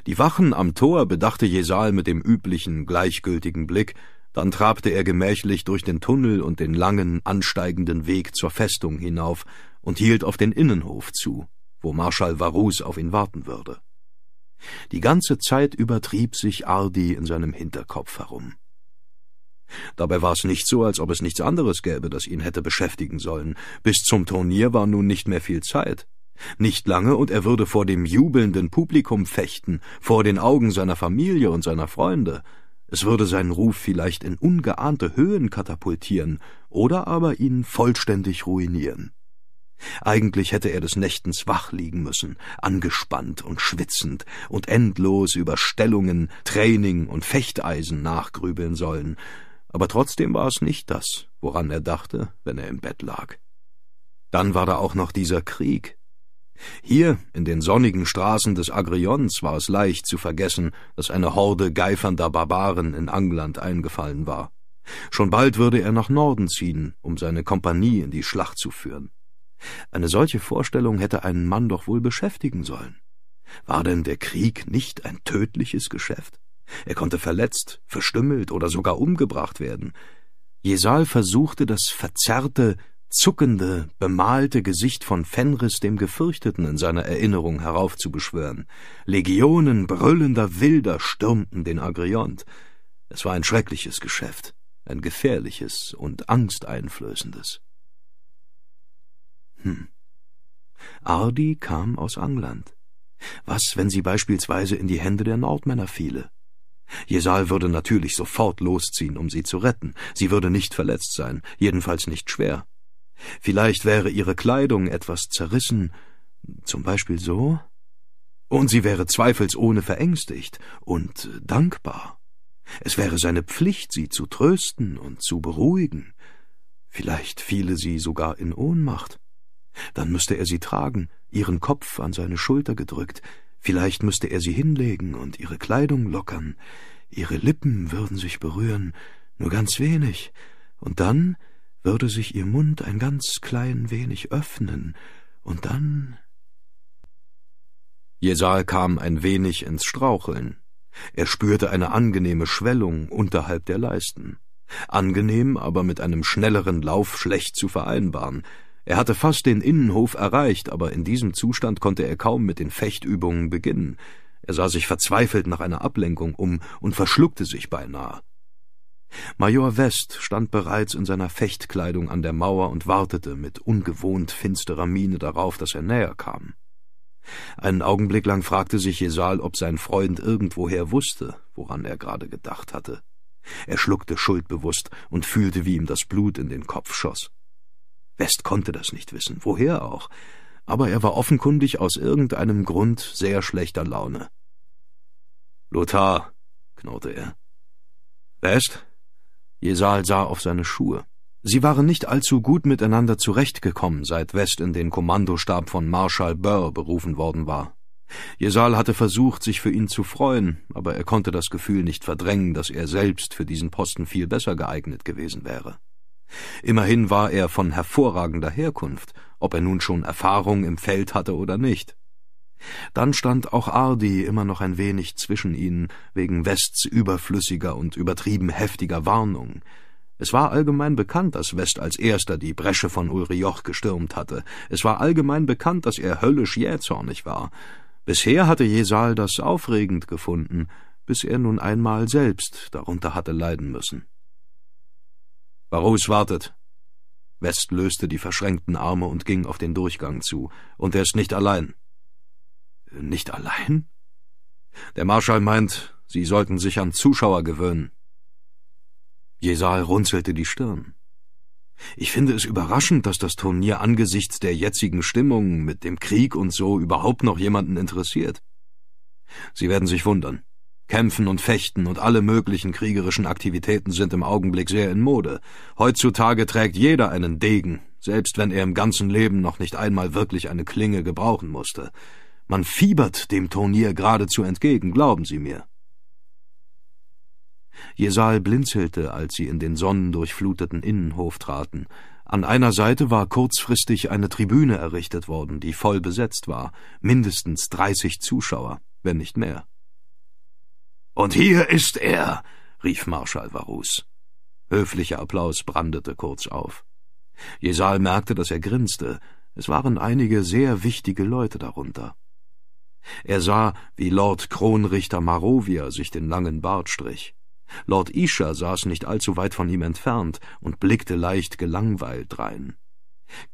Die Wachen am Tor bedachte Jesal mit dem üblichen, gleichgültigen Blick, dann trabte er gemächlich durch den Tunnel und den langen, ansteigenden Weg zur Festung hinauf und hielt auf den Innenhof zu, wo Marschall Varus auf ihn warten würde. Die ganze Zeit übertrieb sich Ardi in seinem Hinterkopf herum. Dabei war es nicht so, als ob es nichts anderes gäbe, das ihn hätte beschäftigen sollen. Bis zum Turnier war nun nicht mehr viel Zeit. Nicht lange, und er würde vor dem jubelnden Publikum fechten, vor den Augen seiner Familie und seiner Freunde. Es würde seinen Ruf vielleicht in ungeahnte Höhen katapultieren oder aber ihn vollständig ruinieren. Eigentlich hätte er des Nächtens wach liegen müssen, angespannt und schwitzend und endlos über Stellungen, Training und Fechteisen nachgrübeln sollen, aber trotzdem war es nicht das, woran er dachte, wenn er im Bett lag. Dann war da auch noch dieser Krieg. Hier, in den sonnigen Straßen des Agrions, war es leicht zu vergessen, dass eine Horde geifernder Barbaren in England eingefallen war. Schon bald würde er nach Norden ziehen, um seine Kompanie in die Schlacht zu führen. Eine solche Vorstellung hätte einen Mann doch wohl beschäftigen sollen. War denn der Krieg nicht ein tödliches Geschäft? Er konnte verletzt, verstümmelt oder sogar umgebracht werden. Jesal versuchte, das verzerrte, zuckende, bemalte Gesicht von Fenris dem Gefürchteten in seiner Erinnerung heraufzubeschwören. Legionen brüllender Wilder stürmten den Agriont. Es war ein schreckliches Geschäft, ein gefährliches und angsteinflößendes. Hm. Ardi kam aus Angland. Was, wenn sie beispielsweise in die Hände der Nordmänner fiele? Jesal würde natürlich sofort losziehen, um sie zu retten. Sie würde nicht verletzt sein, jedenfalls nicht schwer. Vielleicht wäre ihre Kleidung etwas zerrissen, zum Beispiel so, und sie wäre zweifelsohne verängstigt und dankbar. Es wäre seine Pflicht, sie zu trösten und zu beruhigen. Vielleicht fiele sie sogar in Ohnmacht. Dann müsste er sie tragen, ihren Kopf an seine Schulter gedrückt, Vielleicht müsste er sie hinlegen und ihre Kleidung lockern, ihre Lippen würden sich berühren, nur ganz wenig, und dann würde sich ihr Mund ein ganz klein wenig öffnen, und dann. Jesal kam ein wenig ins Straucheln. Er spürte eine angenehme Schwellung unterhalb der Leisten. Angenehm, aber mit einem schnelleren Lauf schlecht zu vereinbaren. Er hatte fast den Innenhof erreicht, aber in diesem Zustand konnte er kaum mit den Fechtübungen beginnen. Er sah sich verzweifelt nach einer Ablenkung um und verschluckte sich beinahe. Major West stand bereits in seiner Fechtkleidung an der Mauer und wartete mit ungewohnt finsterer Miene darauf, dass er näher kam. Einen Augenblick lang fragte sich Jesal, ob sein Freund irgendwoher wusste, woran er gerade gedacht hatte. Er schluckte schuldbewusst und fühlte, wie ihm das Blut in den Kopf schoss. West konnte das nicht wissen, woher auch, aber er war offenkundig aus irgendeinem Grund sehr schlechter Laune. Lothar, knurrte er. West? Jesal sah auf seine Schuhe. Sie waren nicht allzu gut miteinander zurechtgekommen, seit West in den Kommandostab von Marschall Burr berufen worden war. Jesal hatte versucht, sich für ihn zu freuen, aber er konnte das Gefühl nicht verdrängen, dass er selbst für diesen Posten viel besser geeignet gewesen wäre. Immerhin war er von hervorragender Herkunft, ob er nun schon Erfahrung im Feld hatte oder nicht. Dann stand auch Ardi immer noch ein wenig zwischen ihnen, wegen Wests überflüssiger und übertrieben heftiger Warnung. Es war allgemein bekannt, dass West als erster die Bresche von Ulrioch gestürmt hatte. Es war allgemein bekannt, dass er höllisch jähzornig war. Bisher hatte Jesal das aufregend gefunden, bis er nun einmal selbst darunter hatte leiden müssen. Barros wartet. West löste die verschränkten Arme und ging auf den Durchgang zu. Und er ist nicht allein. Äh, nicht allein? Der Marschall meint, sie sollten sich an Zuschauer gewöhnen. Jesal runzelte die Stirn. Ich finde es überraschend, dass das Turnier angesichts der jetzigen Stimmung mit dem Krieg und so überhaupt noch jemanden interessiert. Sie werden sich wundern. Kämpfen und Fechten und alle möglichen kriegerischen Aktivitäten sind im Augenblick sehr in Mode. Heutzutage trägt jeder einen Degen, selbst wenn er im ganzen Leben noch nicht einmal wirklich eine Klinge gebrauchen musste. Man fiebert dem Turnier geradezu entgegen, glauben Sie mir. Jesal blinzelte, als sie in den sonnendurchfluteten Innenhof traten. An einer Seite war kurzfristig eine Tribüne errichtet worden, die voll besetzt war, mindestens dreißig Zuschauer, wenn nicht mehr. Und hier ist er, rief Marschall Varus. Höflicher Applaus brandete kurz auf. Jesal merkte, dass er grinste. Es waren einige sehr wichtige Leute darunter. Er sah, wie Lord Kronrichter Marovia sich den langen Bart strich. Lord Isha saß nicht allzu weit von ihm entfernt und blickte leicht gelangweilt drein.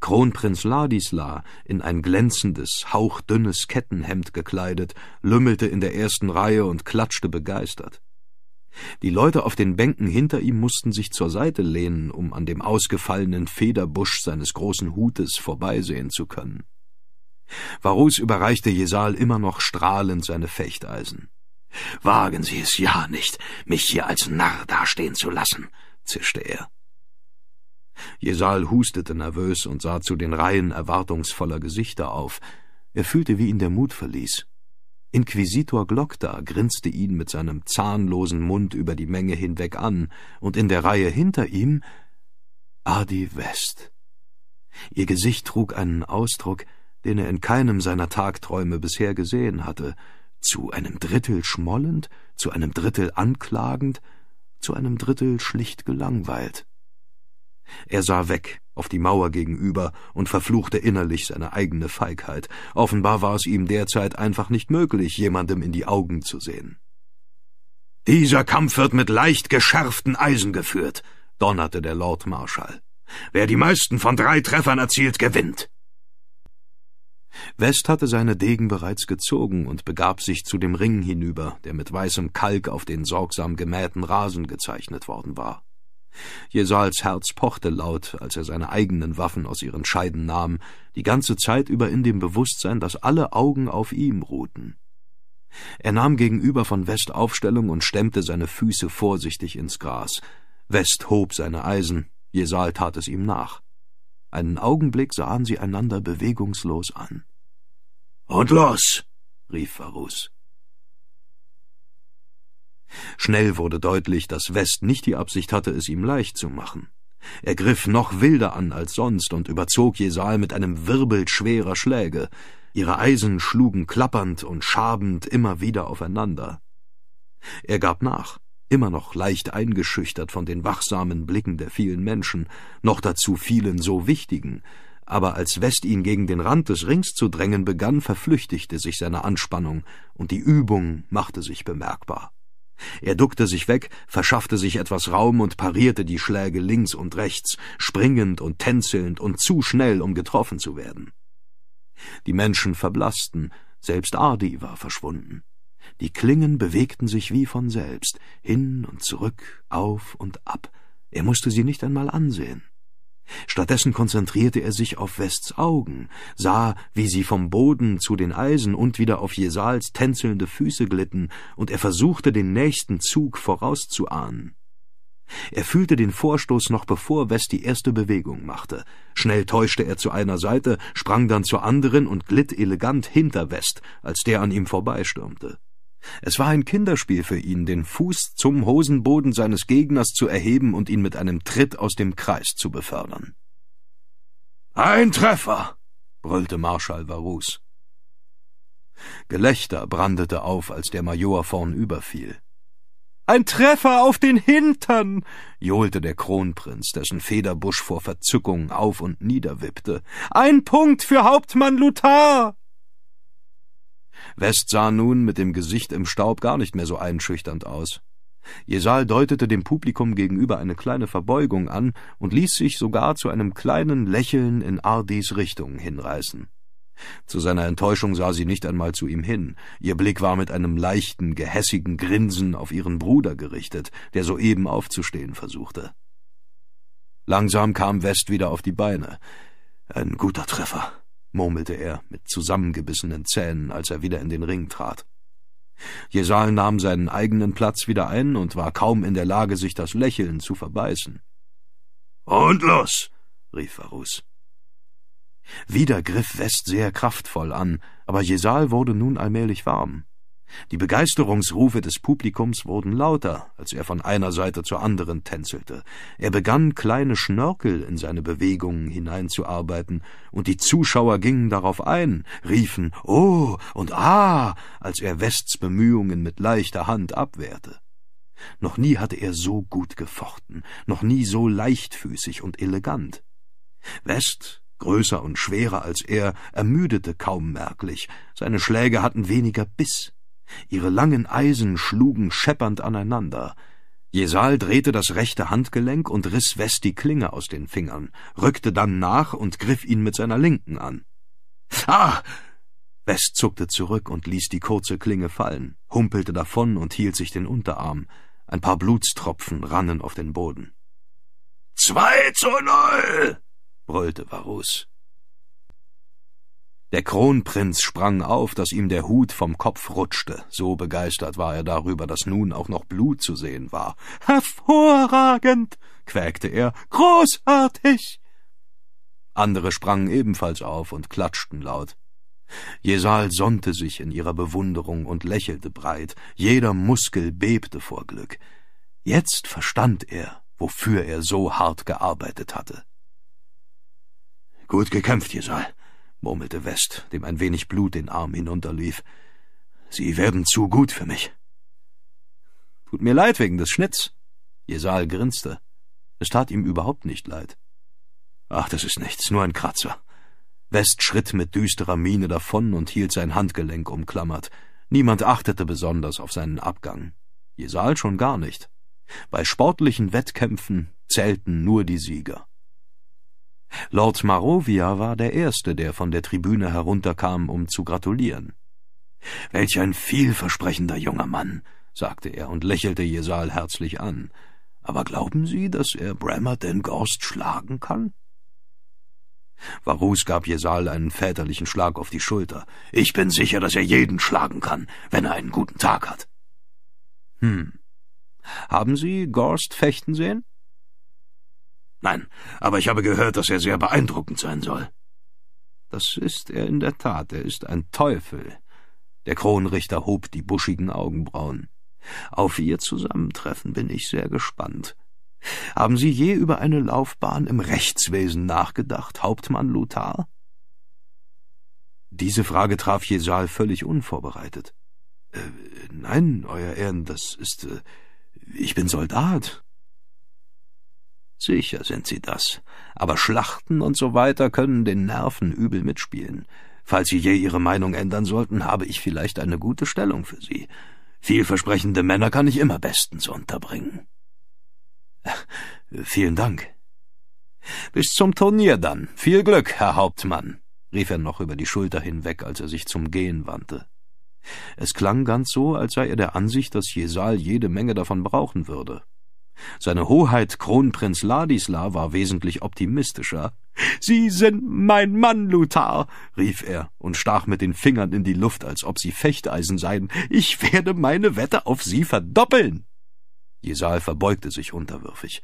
Kronprinz Ladisla, in ein glänzendes, hauchdünnes Kettenhemd gekleidet, lümmelte in der ersten Reihe und klatschte begeistert. Die Leute auf den Bänken hinter ihm mussten sich zur Seite lehnen, um an dem ausgefallenen Federbusch seines großen Hutes vorbeisehen zu können. Varus überreichte Jesal immer noch strahlend seine Fechteisen. »Wagen Sie es ja nicht, mich hier als Narr dastehen zu lassen«, zischte er. Jesal hustete nervös und sah zu den Reihen erwartungsvoller Gesichter auf. Er fühlte, wie ihn der Mut verließ. Inquisitor Glockta grinste ihn mit seinem zahnlosen Mund über die Menge hinweg an, und in der Reihe hinter ihm Adi West. Ihr Gesicht trug einen Ausdruck, den er in keinem seiner Tagträume bisher gesehen hatte, zu einem Drittel schmollend, zu einem Drittel anklagend, zu einem Drittel schlicht gelangweilt. Er sah weg, auf die Mauer gegenüber, und verfluchte innerlich seine eigene Feigheit. Offenbar war es ihm derzeit einfach nicht möglich, jemandem in die Augen zu sehen. Dieser Kampf wird mit leicht geschärften Eisen geführt, donnerte der Lord Marschall. Wer die meisten von drei Treffern erzielt, gewinnt. West hatte seine Degen bereits gezogen und begab sich zu dem Ring hinüber, der mit weißem Kalk auf den sorgsam gemähten Rasen gezeichnet worden war. Jesals Herz pochte laut, als er seine eigenen Waffen aus ihren Scheiden nahm, die ganze Zeit über in dem Bewusstsein, dass alle Augen auf ihm ruhten. Er nahm gegenüber von West Aufstellung und stemmte seine Füße vorsichtig ins Gras. West hob seine Eisen, Jesal tat es ihm nach. Einen Augenblick sahen sie einander bewegungslos an. Und los! rief Varus. Schnell wurde deutlich, dass West nicht die Absicht hatte, es ihm leicht zu machen. Er griff noch wilder an als sonst und überzog Jesal mit einem Wirbel schwerer Schläge. Ihre Eisen schlugen klappernd und schabend immer wieder aufeinander. Er gab nach, immer noch leicht eingeschüchtert von den wachsamen Blicken der vielen Menschen, noch dazu vielen so wichtigen, aber als West ihn gegen den Rand des Rings zu drängen begann, verflüchtigte sich seine Anspannung, und die Übung machte sich bemerkbar. Er duckte sich weg, verschaffte sich etwas Raum und parierte die Schläge links und rechts, springend und tänzelnd und zu schnell, um getroffen zu werden. Die Menschen verblassten, selbst Ardi war verschwunden. Die Klingen bewegten sich wie von selbst, hin und zurück, auf und ab. Er musste sie nicht einmal ansehen. Stattdessen konzentrierte er sich auf Wests Augen, sah, wie sie vom Boden zu den Eisen und wieder auf Jesals tänzelnde Füße glitten, und er versuchte, den nächsten Zug vorauszuahnen. Er fühlte den Vorstoß noch bevor West die erste Bewegung machte. Schnell täuschte er zu einer Seite, sprang dann zur anderen und glitt elegant hinter West, als der an ihm vorbeistürmte. Es war ein Kinderspiel für ihn, den Fuß zum Hosenboden seines Gegners zu erheben und ihn mit einem Tritt aus dem Kreis zu befördern. Ein Treffer! brüllte Marschall Varus. Gelächter brandete auf, als der Major vorn überfiel. Ein Treffer auf den Hintern! johlte der Kronprinz, dessen Federbusch vor Verzückung auf und nieder wippte. Ein Punkt für Hauptmann Lutar! West sah nun mit dem Gesicht im Staub gar nicht mehr so einschüchternd aus. Jesal deutete dem Publikum gegenüber eine kleine Verbeugung an und ließ sich sogar zu einem kleinen Lächeln in Ardis Richtung hinreißen. Zu seiner Enttäuschung sah sie nicht einmal zu ihm hin, ihr Blick war mit einem leichten, gehässigen Grinsen auf ihren Bruder gerichtet, der soeben aufzustehen versuchte. Langsam kam West wieder auf die Beine. Ein guter Treffer murmelte er mit zusammengebissenen Zähnen, als er wieder in den Ring trat. Jesal nahm seinen eigenen Platz wieder ein und war kaum in der Lage, sich das Lächeln zu verbeißen. Und los! rief Varus. Wieder griff West sehr kraftvoll an, aber Jesal wurde nun allmählich warm. Die Begeisterungsrufe des Publikums wurden lauter, als er von einer Seite zur anderen tänzelte. Er begann, kleine Schnörkel in seine Bewegungen hineinzuarbeiten, und die Zuschauer gingen darauf ein, riefen Oh und Ah, als er Wests Bemühungen mit leichter Hand abwehrte. Noch nie hatte er so gut gefochten, noch nie so leichtfüßig und elegant. West größer und schwerer als er, ermüdete kaum merklich, seine Schläge hatten weniger Biss. Ihre langen Eisen schlugen scheppernd aneinander. Jesal drehte das rechte Handgelenk und riss West die Klinge aus den Fingern, rückte dann nach und griff ihn mit seiner linken an. Ah! West zuckte zurück und ließ die kurze Klinge fallen, humpelte davon und hielt sich den Unterarm. Ein paar Blutstropfen rannen auf den Boden. Zwei zu null! brüllte Varus. Der Kronprinz sprang auf, dass ihm der Hut vom Kopf rutschte, so begeistert war er darüber, dass nun auch noch Blut zu sehen war. Hervorragend, quäkte er, großartig. Andere sprangen ebenfalls auf und klatschten laut. Jesal sonnte sich in ihrer Bewunderung und lächelte breit, jeder Muskel bebte vor Glück. Jetzt verstand er, wofür er so hart gearbeitet hatte. Gut gekämpft, Jesal, murmelte West, dem ein wenig Blut den Arm hinunterlief. Sie werden zu gut für mich. Tut mir leid wegen des Schnitts. Jesal grinste. Es tat ihm überhaupt nicht leid. Ach, das ist nichts, nur ein Kratzer. West schritt mit düsterer Miene davon und hielt sein Handgelenk umklammert. Niemand achtete besonders auf seinen Abgang. Jesal schon gar nicht. Bei sportlichen Wettkämpfen zählten nur die Sieger. Lord Marovia war der Erste, der von der Tribüne herunterkam, um zu gratulieren. Welch ein vielversprechender junger Mann, sagte er und lächelte Jesal herzlich an. Aber glauben Sie, dass er Brammer Gorst schlagen kann? Varus gab Jesal einen väterlichen Schlag auf die Schulter. Ich bin sicher, dass er jeden schlagen kann, wenn er einen guten Tag hat. Hm. Haben Sie Gorst fechten sehen? Nein, aber ich habe gehört, dass er sehr beeindruckend sein soll. Das ist er in der Tat, er ist ein Teufel. Der Kronrichter hob die buschigen Augenbrauen. Auf Ihr Zusammentreffen bin ich sehr gespannt. Haben Sie je über eine Laufbahn im Rechtswesen nachgedacht, Hauptmann Luthar? Diese Frage traf Jesal völlig unvorbereitet. Äh, nein, Euer Ehren, das ist. Äh, ich bin Soldat. Sicher sind sie das, aber Schlachten und so weiter können den Nerven übel mitspielen. Falls Sie je Ihre Meinung ändern sollten, habe ich vielleicht eine gute Stellung für Sie. Vielversprechende Männer kann ich immer bestens unterbringen. Vielen Dank. Bis zum Turnier dann. Viel Glück, Herr Hauptmann, rief er noch über die Schulter hinweg, als er sich zum Gehen wandte. Es klang ganz so, als sei er der Ansicht, dass Jesal jede Menge davon brauchen würde. Seine Hoheit Kronprinz Ladisla war wesentlich optimistischer. Sie sind mein Mann, Luthar, rief er und stach mit den Fingern in die Luft, als ob sie Fechteisen seien. Ich werde meine Wette auf Sie verdoppeln. Jesal verbeugte sich unterwürfig.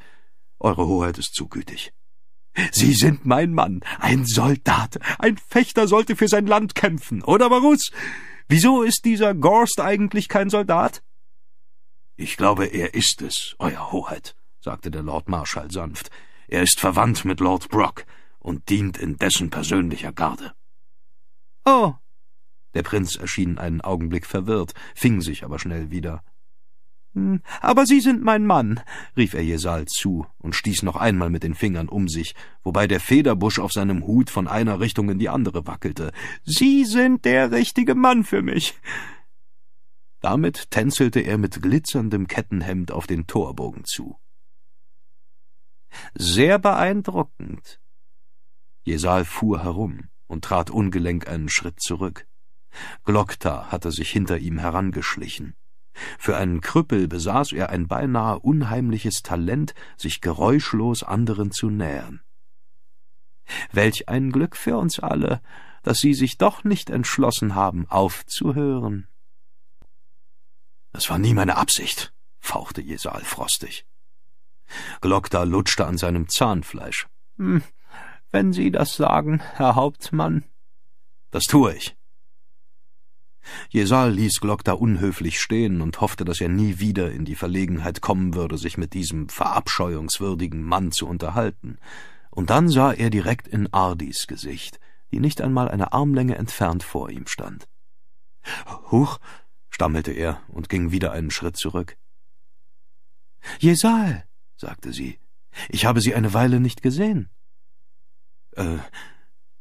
Eure Hoheit ist zu gütig. Sie sind mein Mann, ein Soldat, ein Fechter sollte für sein Land kämpfen, oder Barus? Wieso ist dieser Gorst eigentlich kein Soldat? Ich glaube, er ist es, Euer Hoheit, sagte der Lord Marschall sanft. Er ist verwandt mit Lord Brock und dient in dessen persönlicher Garde. Oh. Der Prinz erschien einen Augenblick verwirrt, fing sich aber schnell wieder. Hm, aber Sie sind mein Mann, rief er Jesal zu und stieß noch einmal mit den Fingern um sich, wobei der Federbusch auf seinem Hut von einer Richtung in die andere wackelte. Sie sind der richtige Mann für mich. Damit tänzelte er mit glitzerndem Kettenhemd auf den Torbogen zu. Sehr beeindruckend. Jesal fuhr herum und trat ungelenk einen Schritt zurück. Glockta hatte sich hinter ihm herangeschlichen. Für einen Krüppel besaß er ein beinahe unheimliches Talent, sich geräuschlos anderen zu nähern. Welch ein Glück für uns alle, dass Sie sich doch nicht entschlossen haben, aufzuhören. Das war nie meine Absicht, fauchte Jesal frostig. Glockda lutschte an seinem Zahnfleisch. Hm, wenn Sie das sagen, Herr Hauptmann. Das tue ich. Jesal ließ Glockda unhöflich stehen und hoffte, dass er nie wieder in die Verlegenheit kommen würde, sich mit diesem verabscheuungswürdigen Mann zu unterhalten. Und dann sah er direkt in Ardis Gesicht, die nicht einmal eine Armlänge entfernt vor ihm stand. Huch, stammelte er und ging wieder einen Schritt zurück. Jesal, sagte sie, ich habe Sie eine Weile nicht gesehen. Äh,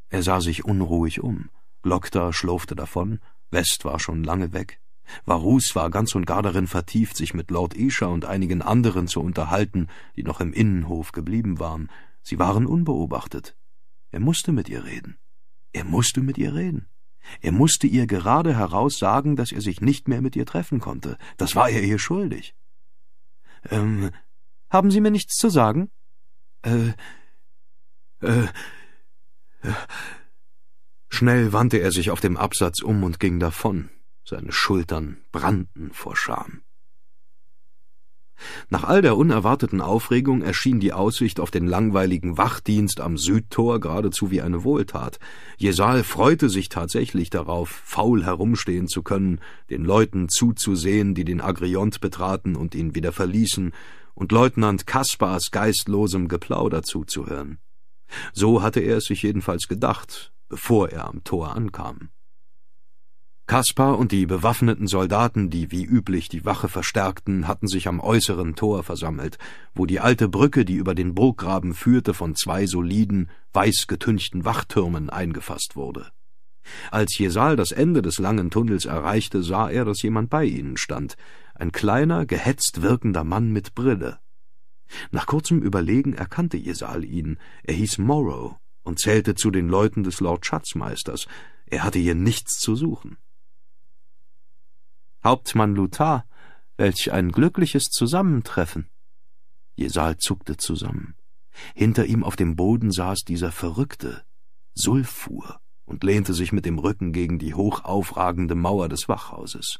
er sah sich unruhig um. Lokta schlurfte davon, West war schon lange weg. Varus war ganz und gar darin vertieft, sich mit Lord Isha und einigen anderen zu unterhalten, die noch im Innenhof geblieben waren. Sie waren unbeobachtet. Er musste mit ihr reden. Er musste mit ihr reden. Er musste ihr gerade heraus sagen, dass er sich nicht mehr mit ihr treffen konnte. Das war er ihr schuldig. Ähm, haben Sie mir nichts zu sagen? Äh, äh, äh. Schnell wandte er sich auf dem Absatz um und ging davon. Seine Schultern brannten vor Scham. Nach all der unerwarteten Aufregung erschien die Aussicht auf den langweiligen Wachdienst am Südtor geradezu wie eine Wohltat. Jesal freute sich tatsächlich darauf, faul herumstehen zu können, den Leuten zuzusehen, die den Agriont betraten und ihn wieder verließen, und Leutnant Kaspars geistlosem Geplauder zuzuhören. So hatte er es sich jedenfalls gedacht, bevor er am Tor ankam. Kaspar und die bewaffneten Soldaten, die wie üblich die Wache verstärkten, hatten sich am äußeren Tor versammelt, wo die alte Brücke, die über den Burggraben führte, von zwei soliden, weiß getünchten Wachtürmen eingefasst wurde. Als Jesal das Ende des langen Tunnels erreichte, sah er, dass jemand bei ihnen stand, ein kleiner, gehetzt wirkender Mann mit Brille. Nach kurzem Überlegen erkannte Jesal ihn. Er hieß Morrow und zählte zu den Leuten des Lord Schatzmeisters. Er hatte hier nichts zu suchen. Hauptmann Lutar, welch ein glückliches Zusammentreffen. Jesal zuckte zusammen. Hinter ihm auf dem Boden saß dieser Verrückte, Sulfur, und lehnte sich mit dem Rücken gegen die hoch aufragende Mauer des Wachhauses.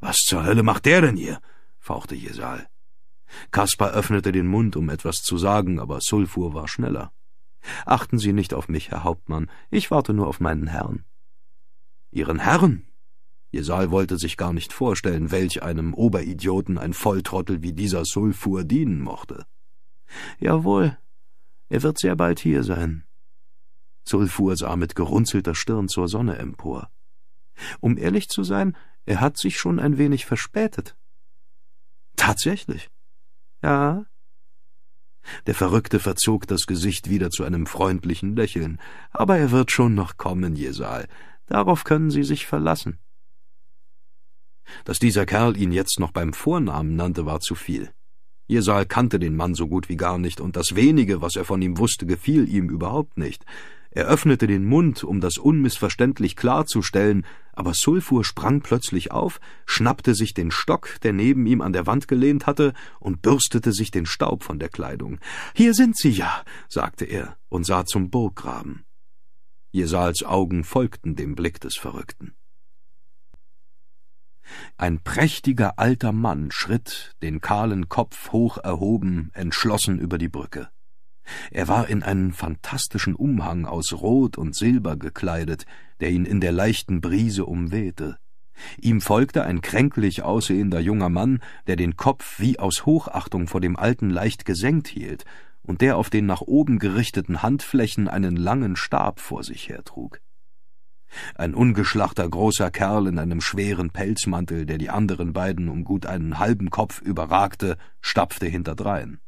Was zur Hölle macht der denn hier? fauchte Jesal. Kaspar öffnete den Mund, um etwas zu sagen, aber Sulfur war schneller. Achten Sie nicht auf mich, Herr Hauptmann, ich warte nur auf meinen Herrn. Ihren Herrn? Jesal wollte sich gar nicht vorstellen, welch einem Oberidioten ein Volltrottel wie dieser Sulfur dienen mochte. Jawohl, er wird sehr bald hier sein. Sulfur sah mit gerunzelter Stirn zur Sonne empor. Um ehrlich zu sein, er hat sich schon ein wenig verspätet. Tatsächlich? Ja. Der Verrückte verzog das Gesicht wieder zu einem freundlichen Lächeln. Aber er wird schon noch kommen, Jesal. Darauf können Sie sich verlassen. Dass dieser Kerl ihn jetzt noch beim Vornamen nannte, war zu viel. Jesal kannte den Mann so gut wie gar nicht, und das wenige, was er von ihm wusste, gefiel ihm überhaupt nicht. Er öffnete den Mund, um das unmissverständlich klarzustellen, aber Sulfur sprang plötzlich auf, schnappte sich den Stock, der neben ihm an der Wand gelehnt hatte, und bürstete sich den Staub von der Kleidung. Hier sind Sie ja, sagte er und sah zum Burggraben. Jesals Augen folgten dem Blick des Verrückten. Ein prächtiger alter Mann schritt, den kahlen Kopf hoch erhoben, entschlossen über die Brücke. Er war in einen fantastischen Umhang aus Rot und Silber gekleidet, der ihn in der leichten Brise umwehte. Ihm folgte ein kränklich aussehender junger Mann, der den Kopf wie aus Hochachtung vor dem Alten leicht gesenkt hielt und der auf den nach oben gerichteten Handflächen einen langen Stab vor sich hertrug ein ungeschlachter großer Kerl in einem schweren Pelzmantel, der die anderen beiden um gut einen halben Kopf überragte, stapfte hinterdrein.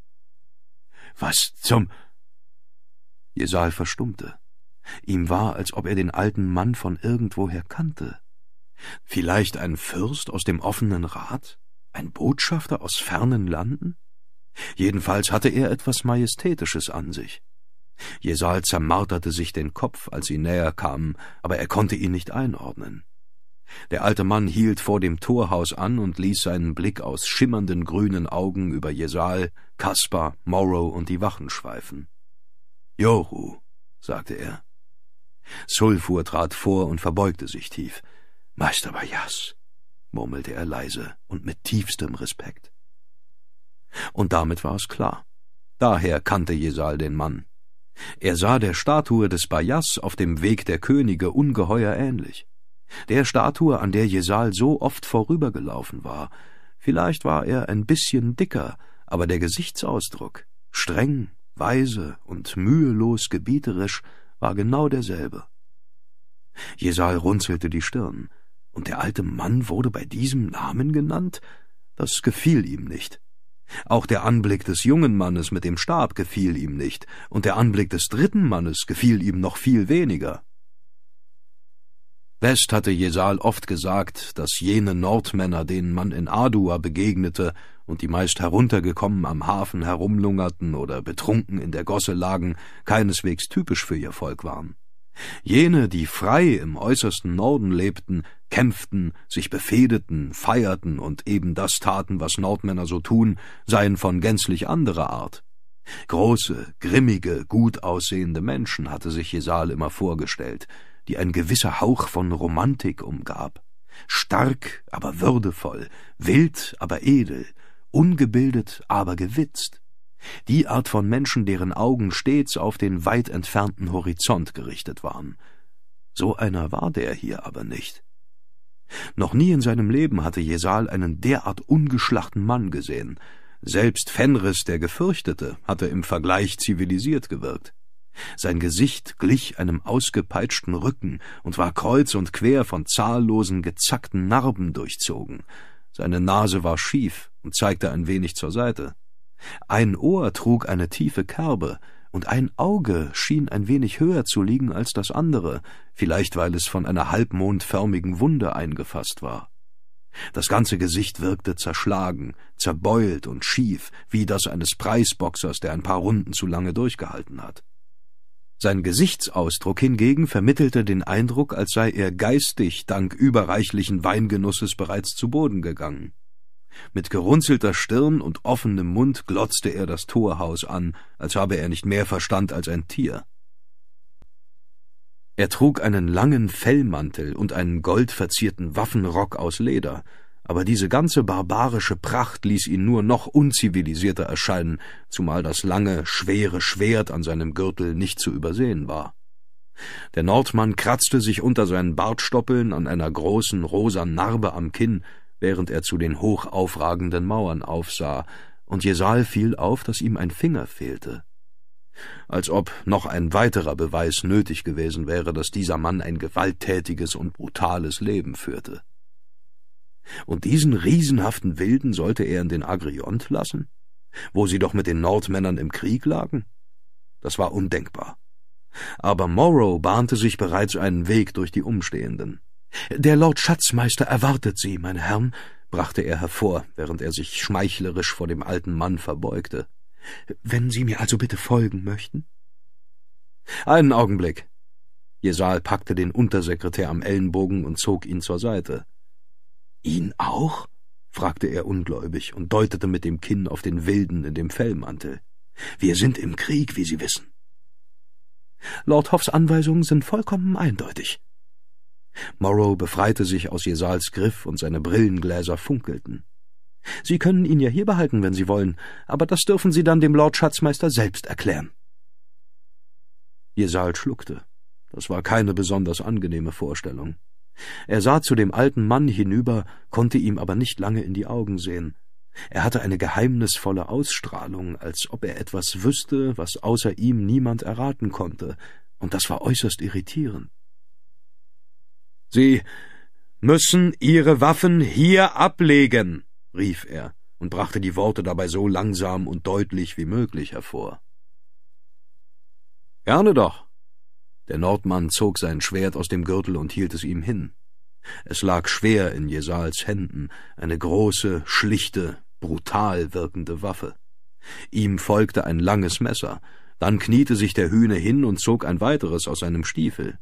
Was zum. Jesal verstummte. Ihm war, als ob er den alten Mann von irgendwoher kannte. Vielleicht ein Fürst aus dem offenen Rat? Ein Botschafter aus fernen Landen? Jedenfalls hatte er etwas Majestätisches an sich. Jesal zermarterte sich den Kopf, als sie näher kamen, aber er konnte ihn nicht einordnen. Der alte Mann hielt vor dem Torhaus an und ließ seinen Blick aus schimmernden grünen Augen über Jesal, Kaspar, Morrow und die Wachen schweifen. Joru, sagte er. Sulfur trat vor und verbeugte sich tief. Meister Bayas«, murmelte er leise und mit tiefstem Respekt. Und damit war es klar. Daher kannte Jesal den Mann. Er sah der Statue des Bajas auf dem Weg der Könige ungeheuer ähnlich. Der Statue, an der Jesal so oft vorübergelaufen war. Vielleicht war er ein bisschen dicker, aber der Gesichtsausdruck, streng, weise und mühelos gebieterisch, war genau derselbe. Jesal runzelte die Stirn. Und der alte Mann wurde bei diesem Namen genannt? Das gefiel ihm nicht. Auch der Anblick des jungen Mannes mit dem Stab gefiel ihm nicht, und der Anblick des dritten Mannes gefiel ihm noch viel weniger. West hatte Jesal oft gesagt, dass jene Nordmänner, denen man in Adua begegnete und die meist heruntergekommen am Hafen herumlungerten oder betrunken in der Gosse lagen, keineswegs typisch für ihr Volk waren. Jene, die frei im äußersten Norden lebten, kämpften, sich befehdeten, feierten und eben das taten, was Nordmänner so tun, seien von gänzlich anderer Art. Große, grimmige, gut aussehende Menschen hatte sich Jesal immer vorgestellt, die ein gewisser Hauch von Romantik umgab. Stark, aber würdevoll, wild, aber edel, ungebildet, aber gewitzt die Art von Menschen, deren Augen stets auf den weit entfernten Horizont gerichtet waren. So einer war der hier aber nicht. Noch nie in seinem Leben hatte Jesal einen derart ungeschlachten Mann gesehen. Selbst Fenris, der Gefürchtete, hatte im Vergleich zivilisiert gewirkt. Sein Gesicht glich einem ausgepeitschten Rücken und war kreuz und quer von zahllosen gezackten Narben durchzogen. Seine Nase war schief und zeigte ein wenig zur Seite. Ein Ohr trug eine tiefe Kerbe, und ein Auge schien ein wenig höher zu liegen als das andere, vielleicht weil es von einer halbmondförmigen Wunde eingefasst war. Das ganze Gesicht wirkte zerschlagen, zerbeult und schief, wie das eines Preisboxers, der ein paar Runden zu lange durchgehalten hat. Sein Gesichtsausdruck hingegen vermittelte den Eindruck, als sei er geistig dank überreichlichen Weingenusses bereits zu Boden gegangen. Mit gerunzelter Stirn und offenem Mund glotzte er das Torhaus an, als habe er nicht mehr Verstand als ein Tier. Er trug einen langen Fellmantel und einen goldverzierten Waffenrock aus Leder, aber diese ganze barbarische Pracht ließ ihn nur noch unzivilisierter erscheinen, zumal das lange, schwere Schwert an seinem Gürtel nicht zu übersehen war. Der Nordmann kratzte sich unter seinen Bartstoppeln an einer großen rosa Narbe am Kinn, während er zu den hochaufragenden Mauern aufsah, und Jesal fiel auf, dass ihm ein Finger fehlte. Als ob noch ein weiterer Beweis nötig gewesen wäre, dass dieser Mann ein gewalttätiges und brutales Leben führte. Und diesen riesenhaften Wilden sollte er in den Agriont lassen? Wo sie doch mit den Nordmännern im Krieg lagen? Das war undenkbar. Aber Morrow bahnte sich bereits einen Weg durch die Umstehenden. Der Lord Schatzmeister erwartet Sie, meine Herren, brachte er hervor, während er sich schmeichlerisch vor dem alten Mann verbeugte. Wenn Sie mir also bitte folgen möchten? Einen Augenblick. Jesal packte den Untersekretär am Ellenbogen und zog ihn zur Seite. Ihn auch? fragte er ungläubig und deutete mit dem Kinn auf den Wilden in dem Fellmantel. Wir sind im Krieg, wie Sie wissen. Lord Hoffs Anweisungen sind vollkommen eindeutig. Morrow befreite sich aus Jesals Griff und seine Brillengläser funkelten. Sie können ihn ja hier behalten, wenn Sie wollen, aber das dürfen Sie dann dem Lord Schatzmeister selbst erklären. Jesal schluckte. Das war keine besonders angenehme Vorstellung. Er sah zu dem alten Mann hinüber, konnte ihm aber nicht lange in die Augen sehen. Er hatte eine geheimnisvolle Ausstrahlung, als ob er etwas wüsste, was außer ihm niemand erraten konnte, und das war äußerst irritierend. Sie müssen Ihre Waffen hier ablegen, rief er und brachte die Worte dabei so langsam und deutlich wie möglich hervor. Gerne doch. Der Nordmann zog sein Schwert aus dem Gürtel und hielt es ihm hin. Es lag schwer in Jesals Händen, eine große, schlichte, brutal wirkende Waffe. Ihm folgte ein langes Messer, dann kniete sich der Hühne hin und zog ein weiteres aus seinem Stiefel.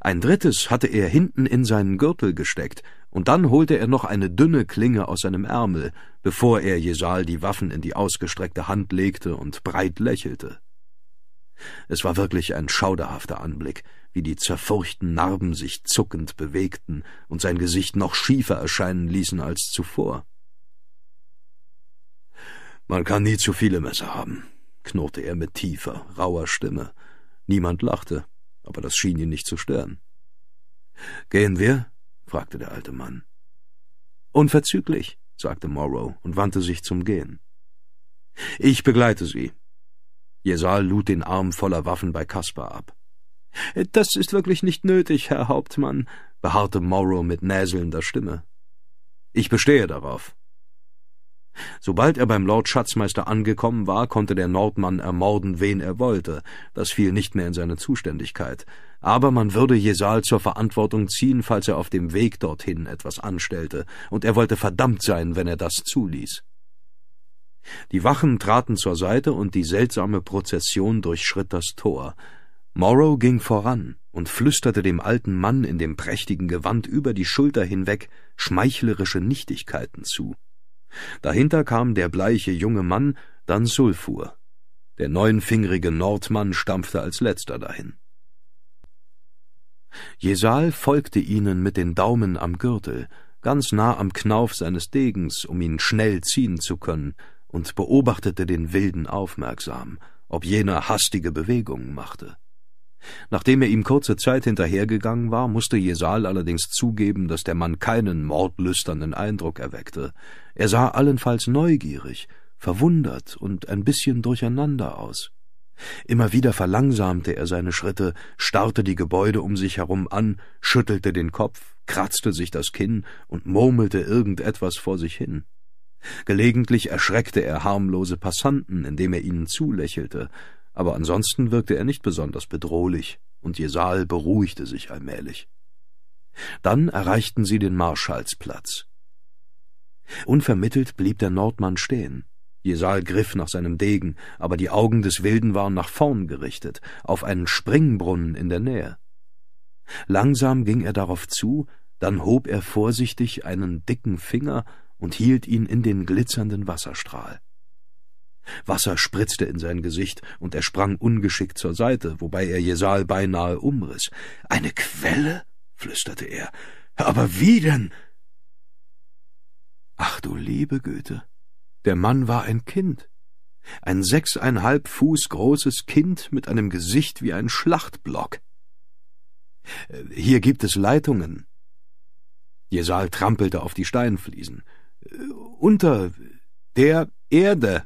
Ein drittes hatte er hinten in seinen Gürtel gesteckt, und dann holte er noch eine dünne Klinge aus seinem Ärmel, bevor er Jesal die Waffen in die ausgestreckte Hand legte und breit lächelte. Es war wirklich ein schauderhafter Anblick, wie die zerfurchten Narben sich zuckend bewegten und sein Gesicht noch schiefer erscheinen ließen als zuvor. Man kann nie zu viele Messer haben, knurrte er mit tiefer, rauer Stimme. Niemand lachte aber das schien ihn nicht zu stören. Gehen wir? fragte der alte Mann. Unverzüglich, sagte Morrow und wandte sich zum Gehen. Ich begleite Sie. Jesal lud den Arm voller Waffen bei Kaspar ab. Das ist wirklich nicht nötig, Herr Hauptmann, beharrte Morrow mit näselnder Stimme. Ich bestehe darauf. Sobald er beim Lord Schatzmeister angekommen war, konnte der Nordmann ermorden, wen er wollte. Das fiel nicht mehr in seine Zuständigkeit. Aber man würde Jesal zur Verantwortung ziehen, falls er auf dem Weg dorthin etwas anstellte, und er wollte verdammt sein, wenn er das zuließ. Die Wachen traten zur Seite und die seltsame Prozession durchschritt das Tor. Morrow ging voran und flüsterte dem alten Mann in dem prächtigen Gewand über die Schulter hinweg schmeichlerische Nichtigkeiten zu. Dahinter kam der bleiche junge Mann, dann Sulfur. Der neunfingerige Nordmann stampfte als letzter dahin. Jesal folgte ihnen mit den Daumen am Gürtel, ganz nah am Knauf seines Degens, um ihn schnell ziehen zu können, und beobachtete den Wilden aufmerksam, ob jener hastige Bewegungen machte. Nachdem er ihm kurze Zeit hinterhergegangen war, musste Jesal allerdings zugeben, dass der Mann keinen mordlüsternen Eindruck erweckte. Er sah allenfalls neugierig, verwundert und ein bisschen durcheinander aus. Immer wieder verlangsamte er seine Schritte, starrte die Gebäude um sich herum an, schüttelte den Kopf, kratzte sich das Kinn und murmelte irgendetwas vor sich hin. Gelegentlich erschreckte er harmlose Passanten, indem er ihnen zulächelte, aber ansonsten wirkte er nicht besonders bedrohlich, und Jesal beruhigte sich allmählich. Dann erreichten sie den Marschallsplatz. Unvermittelt blieb der Nordmann stehen. Jesal griff nach seinem Degen, aber die Augen des Wilden waren nach vorn gerichtet, auf einen Springbrunnen in der Nähe. Langsam ging er darauf zu, dann hob er vorsichtig einen dicken Finger und hielt ihn in den glitzernden Wasserstrahl. Wasser spritzte in sein Gesicht, und er sprang ungeschickt zur Seite, wobei er Jesal beinahe umriss. Eine Quelle? flüsterte er. Aber wie denn? Ach du liebe Güte. Der Mann war ein Kind. Ein sechseinhalb Fuß großes Kind mit einem Gesicht wie ein Schlachtblock. Äh, hier gibt es Leitungen. Jesal trampelte auf die Steinfliesen. Äh, unter der Erde.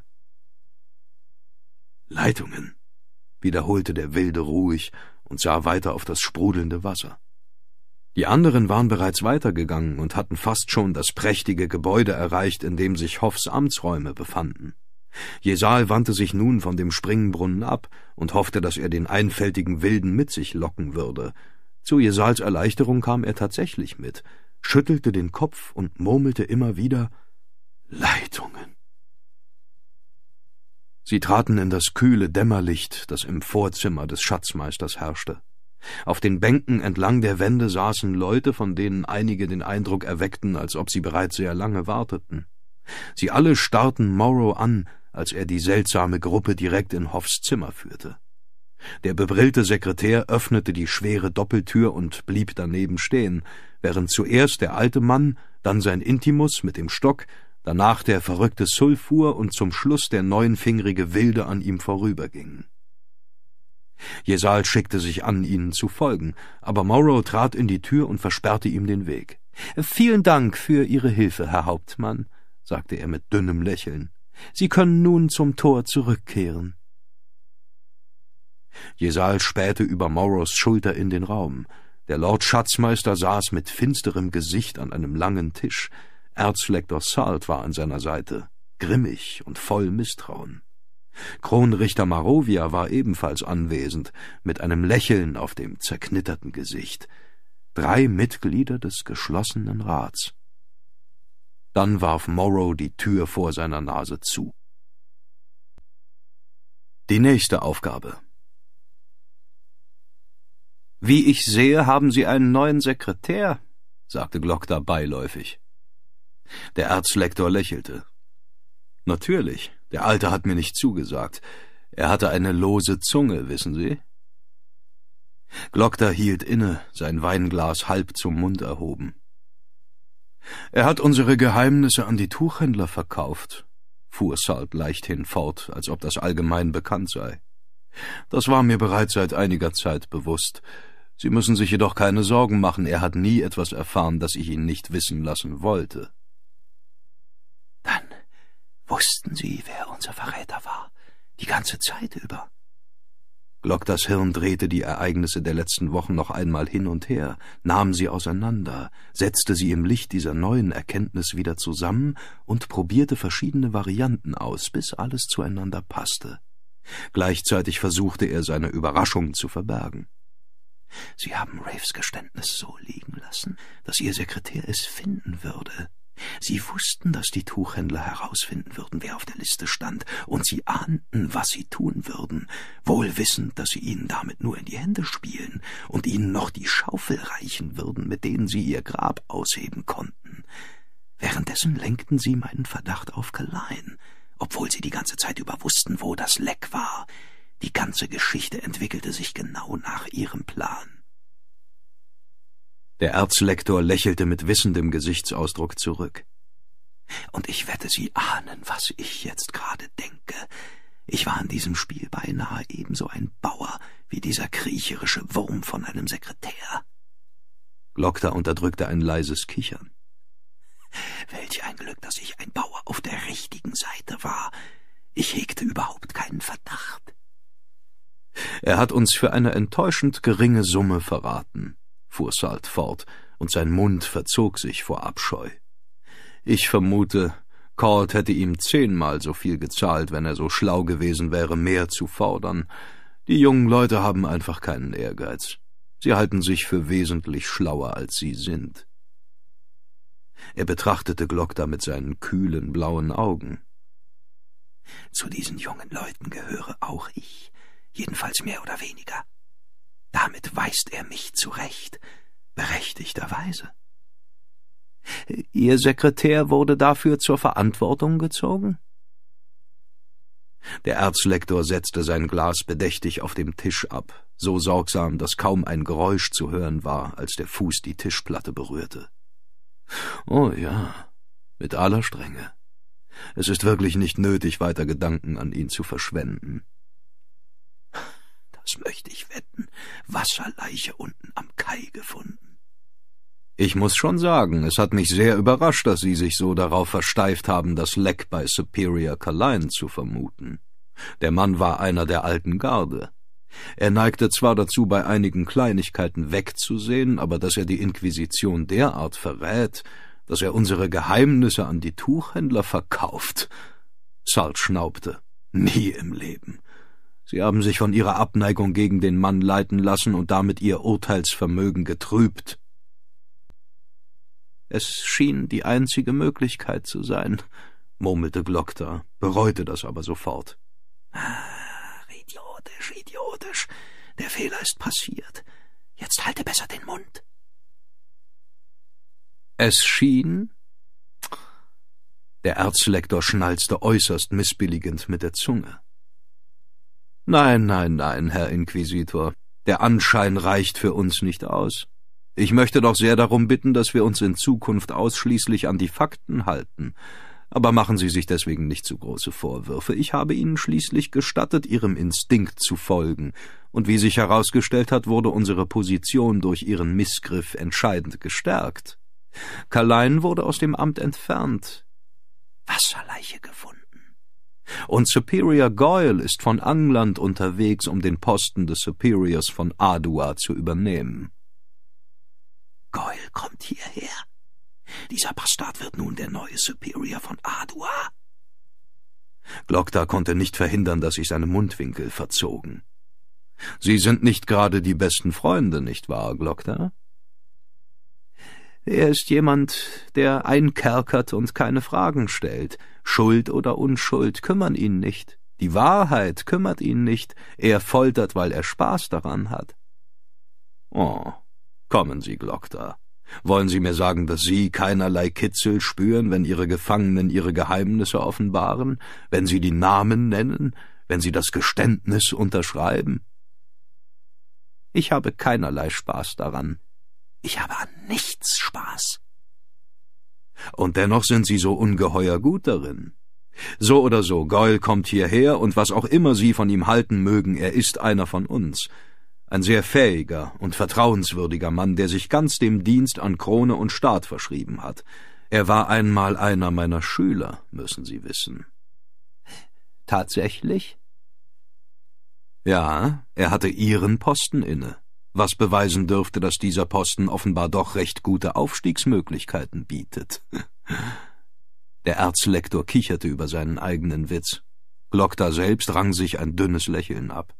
Leitungen, wiederholte der Wilde ruhig und sah weiter auf das sprudelnde Wasser. Die anderen waren bereits weitergegangen und hatten fast schon das prächtige Gebäude erreicht, in dem sich Hoffs Amtsräume befanden. Jesal wandte sich nun von dem Springbrunnen ab und hoffte, dass er den einfältigen Wilden mit sich locken würde. Zu Jesals Erleichterung kam er tatsächlich mit, schüttelte den Kopf und murmelte immer wieder Leitungen. Sie traten in das kühle Dämmerlicht, das im Vorzimmer des Schatzmeisters herrschte. Auf den Bänken entlang der Wände saßen Leute, von denen einige den Eindruck erweckten, als ob sie bereits sehr lange warteten. Sie alle starrten Morrow an, als er die seltsame Gruppe direkt in Hoffs Zimmer führte. Der bebrillte Sekretär öffnete die schwere Doppeltür und blieb daneben stehen, während zuerst der alte Mann, dann sein Intimus mit dem Stock, danach der verrückte Sulfur und zum Schluss der neunfingrige Wilde an ihm vorübergingen. Jesal schickte sich an, ihnen zu folgen, aber Morrow trat in die Tür und versperrte ihm den Weg. Vielen Dank für Ihre Hilfe, Herr Hauptmann, sagte er mit dünnem Lächeln. Sie können nun zum Tor zurückkehren. Jesal spähte über Morrows Schulter in den Raum. Der Lord Schatzmeister saß mit finsterem Gesicht an einem langen Tisch. Erzlektor Salt war an seiner Seite, grimmig und voll Misstrauen. Kronrichter Marovia war ebenfalls anwesend, mit einem Lächeln auf dem zerknitterten Gesicht. Drei Mitglieder des geschlossenen Rats. Dann warf Morrow die Tür vor seiner Nase zu. Die nächste Aufgabe. Wie ich sehe, haben Sie einen neuen Sekretär, sagte Glockter beiläufig. Der Erzlektor lächelte. Natürlich, der Alte hat mir nicht zugesagt. Er hatte eine lose Zunge, wissen Sie? Glockter hielt inne, sein Weinglas halb zum Mund erhoben. Er hat unsere Geheimnisse an die Tuchhändler verkauft, fuhr Salt leichthin fort, als ob das allgemein bekannt sei. Das war mir bereits seit einiger Zeit bewusst. Sie müssen sich jedoch keine Sorgen machen, er hat nie etwas erfahren, das ich ihn nicht wissen lassen wollte wussten sie, wer unser Verräter war, die ganze Zeit über. Glockters Hirn drehte die Ereignisse der letzten Wochen noch einmal hin und her, nahm sie auseinander, setzte sie im Licht dieser neuen Erkenntnis wieder zusammen und probierte verschiedene Varianten aus, bis alles zueinander passte. Gleichzeitig versuchte er, seine Überraschung zu verbergen. Sie haben Raves Geständnis so liegen lassen, dass Ihr Sekretär es finden würde, Sie wussten, dass die Tuchhändler herausfinden würden, wer auf der Liste stand, und sie ahnten, was sie tun würden, wohl wissend, dass sie ihnen damit nur in die Hände spielen und ihnen noch die Schaufel reichen würden, mit denen sie ihr Grab ausheben konnten. Währenddessen lenkten sie meinen Verdacht auf Kalein, obwohl sie die ganze Zeit über wussten, wo das Leck war. Die ganze Geschichte entwickelte sich genau nach ihrem Plan. Der Erzlektor lächelte mit wissendem Gesichtsausdruck zurück. Und ich wette, Sie ahnen, was ich jetzt gerade denke. Ich war in diesem Spiel beinahe ebenso ein Bauer wie dieser kriecherische Wurm von einem Sekretär. Lokta unterdrückte ein leises Kichern. Welch ein Glück, dass ich ein Bauer auf der richtigen Seite war. Ich hegte überhaupt keinen Verdacht. Er hat uns für eine enttäuschend geringe Summe verraten, fuhr Salt fort, und sein Mund verzog sich vor Abscheu. Ich vermute, Cord hätte ihm zehnmal so viel gezahlt, wenn er so schlau gewesen wäre, mehr zu fordern. Die jungen Leute haben einfach keinen Ehrgeiz. Sie halten sich für wesentlich schlauer, als sie sind. Er betrachtete Glockda mit seinen kühlen blauen Augen. Zu diesen jungen Leuten gehöre auch ich, jedenfalls mehr oder weniger. Damit weist er mich zurecht, berechtigterweise. Ihr Sekretär wurde dafür zur Verantwortung gezogen? Der Erzlektor setzte sein Glas bedächtig auf dem Tisch ab, so sorgsam, dass kaum ein Geräusch zu hören war, als der Fuß die Tischplatte berührte. Oh ja, mit aller Strenge. Es ist wirklich nicht nötig, weiter Gedanken an ihn zu verschwenden das möchte ich wetten, Wasserleiche unten am Kai gefunden. Ich muss schon sagen, es hat mich sehr überrascht, dass Sie sich so darauf versteift haben, das Leck bei Superior Kaline zu vermuten. Der Mann war einer der alten Garde. Er neigte zwar dazu, bei einigen Kleinigkeiten wegzusehen, aber dass er die Inquisition derart verrät, dass er unsere Geheimnisse an die Tuchhändler verkauft. Salt schnaubte. Nie im Leben. Sie haben sich von ihrer Abneigung gegen den Mann leiten lassen und damit ihr Urteilsvermögen getrübt. Es schien die einzige Möglichkeit zu sein, murmelte Glockter, bereute das aber sofort. Ach, idiotisch, idiotisch. Der Fehler ist passiert. Jetzt halte besser den Mund. Es schien, der Erzlektor schnalzte äußerst missbilligend mit der Zunge. Nein, nein, nein, Herr Inquisitor, der Anschein reicht für uns nicht aus. Ich möchte doch sehr darum bitten, dass wir uns in Zukunft ausschließlich an die Fakten halten. Aber machen Sie sich deswegen nicht zu große Vorwürfe. Ich habe Ihnen schließlich gestattet, Ihrem Instinkt zu folgen. Und wie sich herausgestellt hat, wurde unsere Position durch Ihren Missgriff entscheidend gestärkt. Kalein wurde aus dem Amt entfernt. Wasserleiche gefunden und Superior Goyle ist von England unterwegs, um den Posten des Superiors von Adua zu übernehmen. Goyle kommt hierher. Dieser Bastard wird nun der neue Superior von Adua. Glockta konnte nicht verhindern, dass sich seine Mundwinkel verzogen. Sie sind nicht gerade die besten Freunde, nicht wahr, Glockta? Er ist jemand, der einkerkert und keine Fragen stellt, Schuld oder Unschuld kümmern ihn nicht, die Wahrheit kümmert ihn nicht, er foltert, weil er Spaß daran hat. Oh, kommen Sie, Glockter. Wollen Sie mir sagen, dass Sie keinerlei Kitzel spüren, wenn Ihre Gefangenen Ihre Geheimnisse offenbaren, wenn Sie die Namen nennen, wenn Sie das Geständnis unterschreiben? Ich habe keinerlei Spaß daran. Ich habe an nichts Spaß. Und dennoch sind sie so ungeheuer gut darin. So oder so, Goyle kommt hierher, und was auch immer Sie von ihm halten mögen, er ist einer von uns. Ein sehr fähiger und vertrauenswürdiger Mann, der sich ganz dem Dienst an Krone und Staat verschrieben hat. Er war einmal einer meiner Schüler, müssen Sie wissen. Tatsächlich? Ja, er hatte Ihren Posten inne was beweisen dürfte, dass dieser Posten offenbar doch recht gute Aufstiegsmöglichkeiten bietet. Der Erzlektor kicherte über seinen eigenen Witz. Glockta selbst rang sich ein dünnes Lächeln ab.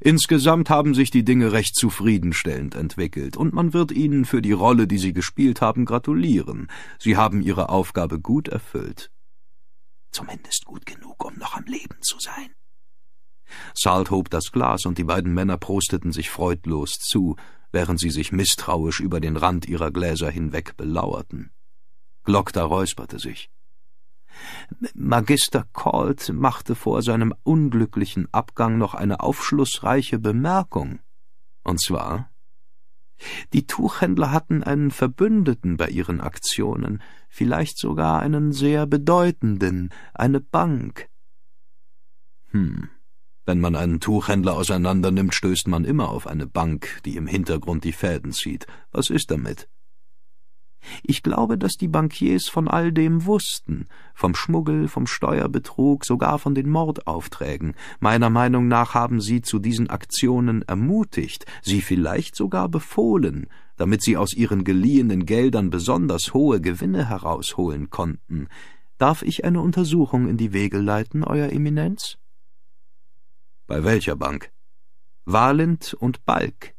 Insgesamt haben sich die Dinge recht zufriedenstellend entwickelt, und man wird ihnen für die Rolle, die sie gespielt haben, gratulieren. Sie haben ihre Aufgabe gut erfüllt. Zumindest gut genug, um noch am Leben zu sein, Salt hob das Glas und die beiden Männer prosteten sich freudlos zu, während sie sich misstrauisch über den Rand ihrer Gläser hinweg belauerten. Glockter räusperte sich. Magister Colt machte vor seinem unglücklichen Abgang noch eine aufschlussreiche Bemerkung. Und zwar Die Tuchhändler hatten einen Verbündeten bei ihren Aktionen, vielleicht sogar einen sehr bedeutenden, eine Bank. Hm. Wenn man einen Tuchhändler auseinandernimmt, stößt man immer auf eine Bank, die im Hintergrund die Fäden zieht. Was ist damit? Ich glaube, dass die Bankiers von all dem wussten, vom Schmuggel, vom Steuerbetrug, sogar von den Mordaufträgen. Meiner Meinung nach haben sie zu diesen Aktionen ermutigt, sie vielleicht sogar befohlen, damit sie aus ihren geliehenen Geldern besonders hohe Gewinne herausholen konnten. Darf ich eine Untersuchung in die Wege leiten, Euer Eminenz? Bei welcher Bank? Valent und Balk.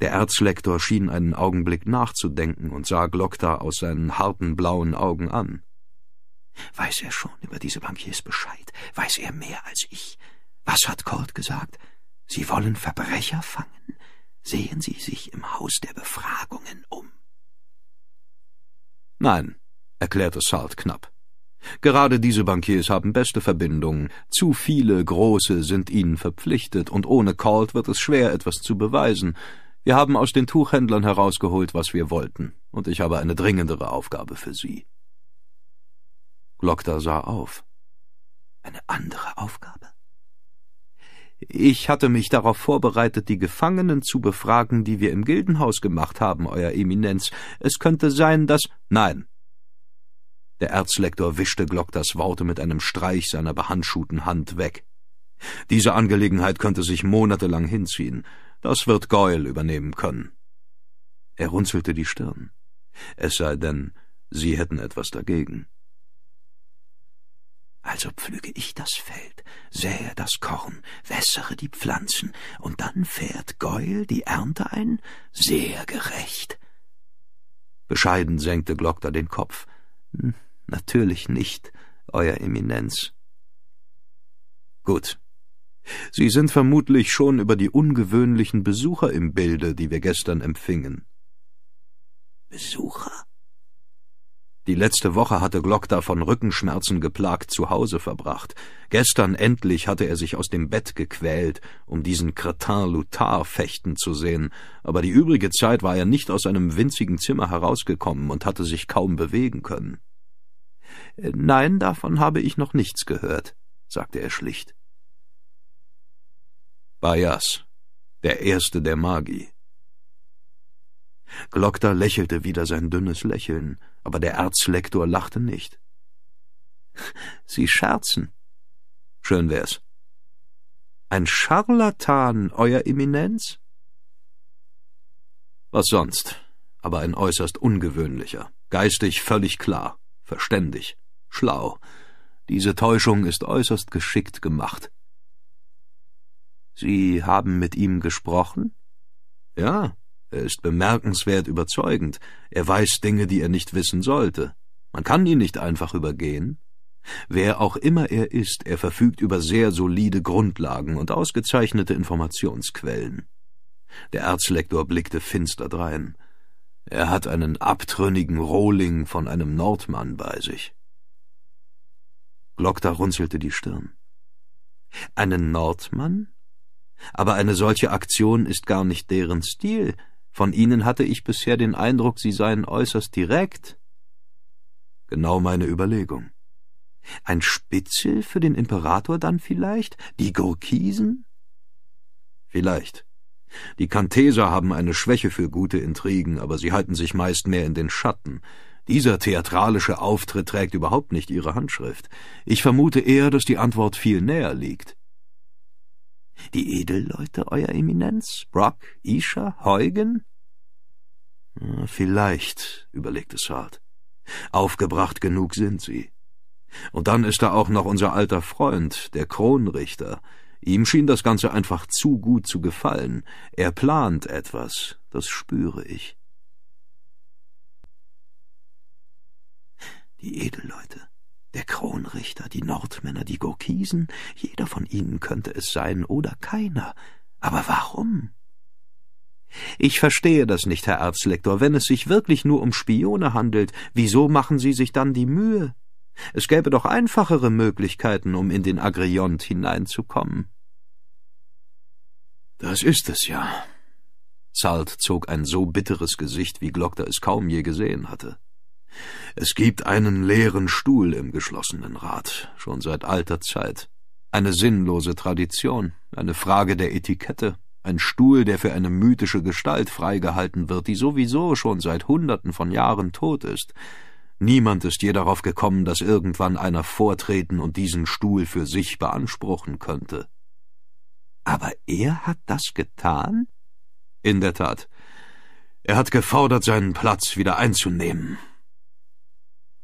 Der Erzlektor schien einen Augenblick nachzudenken und sah Glockta aus seinen harten blauen Augen an. Weiß er schon über diese Bankiers Bescheid? Weiß er mehr als ich? Was hat Colt gesagt? Sie wollen Verbrecher fangen? Sehen Sie sich im Haus der Befragungen um. Nein, erklärte Salt knapp. Gerade diese Bankiers haben beste Verbindungen, zu viele große sind ihnen verpflichtet, und ohne Colt wird es schwer, etwas zu beweisen. Wir haben aus den Tuchhändlern herausgeholt, was wir wollten, und ich habe eine dringendere Aufgabe für Sie. Glockter sah auf. Eine andere Aufgabe? Ich hatte mich darauf vorbereitet, die Gefangenen zu befragen, die wir im Gildenhaus gemacht haben, Euer Eminenz. Es könnte sein, dass. Nein, der Erzlektor wischte Glock das Worte mit einem Streich seiner behandschuhten Hand weg. Diese Angelegenheit könnte sich monatelang hinziehen. Das wird Goyle übernehmen können. Er runzelte die Stirn. Es sei denn, Sie hätten etwas dagegen. Also pflüge ich das Feld, sähe das Korn, wässere die Pflanzen, und dann fährt Goyle die Ernte ein? Sehr gerecht. Bescheiden senkte Glockter den Kopf. Hm. Natürlich nicht, Euer Eminenz. Gut. Sie sind vermutlich schon über die ungewöhnlichen Besucher im Bilde, die wir gestern empfingen. Besucher? Die letzte Woche hatte Glockda von Rückenschmerzen geplagt zu Hause verbracht. Gestern endlich hatte er sich aus dem Bett gequält, um diesen Cretin Lutar fechten zu sehen, aber die übrige Zeit war er nicht aus einem winzigen Zimmer herausgekommen und hatte sich kaum bewegen können. Nein, davon habe ich noch nichts gehört, sagte er schlicht. Bayas, der erste der Magi. Glockter lächelte wieder sein dünnes Lächeln, aber der Erzlektor lachte nicht. Sie scherzen. Schön wär's. Ein Scharlatan, Euer Eminenz? Was sonst, aber ein äußerst ungewöhnlicher, geistig völlig klar verständig, schlau. Diese Täuschung ist äußerst geschickt gemacht. Sie haben mit ihm gesprochen? Ja, er ist bemerkenswert überzeugend. Er weiß Dinge, die er nicht wissen sollte. Man kann ihn nicht einfach übergehen. Wer auch immer er ist, er verfügt über sehr solide Grundlagen und ausgezeichnete Informationsquellen. Der Erzlektor blickte finster drein. Er hat einen abtrünnigen Rohling von einem Nordmann bei sich. Glockta runzelte die Stirn. Einen Nordmann? Aber eine solche Aktion ist gar nicht deren Stil. Von ihnen hatte ich bisher den Eindruck, sie seien äußerst direkt. Genau meine Überlegung. Ein Spitzel für den Imperator dann vielleicht? Die Gurkisen? Vielleicht. Die Kanteser haben eine Schwäche für gute Intrigen, aber sie halten sich meist mehr in den Schatten. Dieser theatralische Auftritt trägt überhaupt nicht ihre Handschrift. Ich vermute eher, dass die Antwort viel näher liegt. Die Edelleute, Euer Eminenz? Brock, Isha, Heugen? Hm, vielleicht, überlegte es Aufgebracht genug sind sie. Und dann ist da auch noch unser alter Freund, der Kronrichter, Ihm schien das Ganze einfach zu gut zu gefallen. Er plant etwas, das spüre ich. Die Edelleute, der Kronrichter, die Nordmänner, die Gurkisen, jeder von ihnen könnte es sein oder keiner. Aber warum? Ich verstehe das nicht, Herr Erzlektor. Wenn es sich wirklich nur um Spione handelt, wieso machen Sie sich dann die Mühe? Es gäbe doch einfachere Möglichkeiten, um in den Agriont hineinzukommen. Das ist es ja. Salt zog ein so bitteres Gesicht, wie Glockter es kaum je gesehen hatte. Es gibt einen leeren Stuhl im geschlossenen Rat, schon seit alter Zeit. Eine sinnlose Tradition, eine Frage der Etikette, ein Stuhl, der für eine mythische Gestalt freigehalten wird, die sowieso schon seit Hunderten von Jahren tot ist, Niemand ist je darauf gekommen, dass irgendwann einer vortreten und diesen Stuhl für sich beanspruchen könnte. Aber er hat das getan? In der Tat. Er hat gefordert, seinen Platz wieder einzunehmen.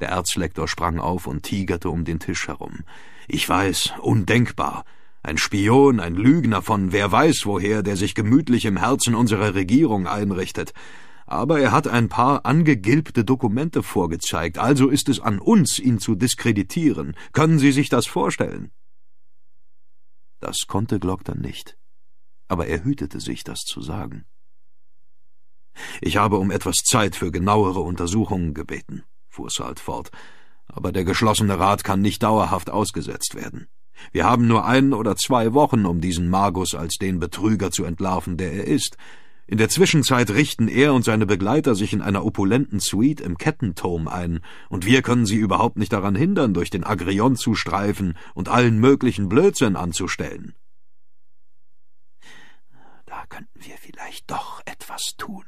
Der Erzlektor sprang auf und tigerte um den Tisch herum. Ich weiß, undenkbar. Ein Spion, ein Lügner von wer weiß woher, der sich gemütlich im Herzen unserer Regierung einrichtet. Aber er hat ein paar angegilbte Dokumente vorgezeigt, also ist es an uns, ihn zu diskreditieren. Können Sie sich das vorstellen? Das konnte Glock dann nicht, aber er hütete sich, das zu sagen. Ich habe um etwas Zeit für genauere Untersuchungen gebeten, fuhr Salt fort, aber der geschlossene Rat kann nicht dauerhaft ausgesetzt werden. Wir haben nur ein oder zwei Wochen, um diesen Magus als den Betrüger zu entlarven, der er ist. In der Zwischenzeit richten er und seine Begleiter sich in einer opulenten Suite im Kettenturm ein, und wir können sie überhaupt nicht daran hindern, durch den Agrion zu streifen und allen möglichen Blödsinn anzustellen. Da könnten wir vielleicht doch etwas tun.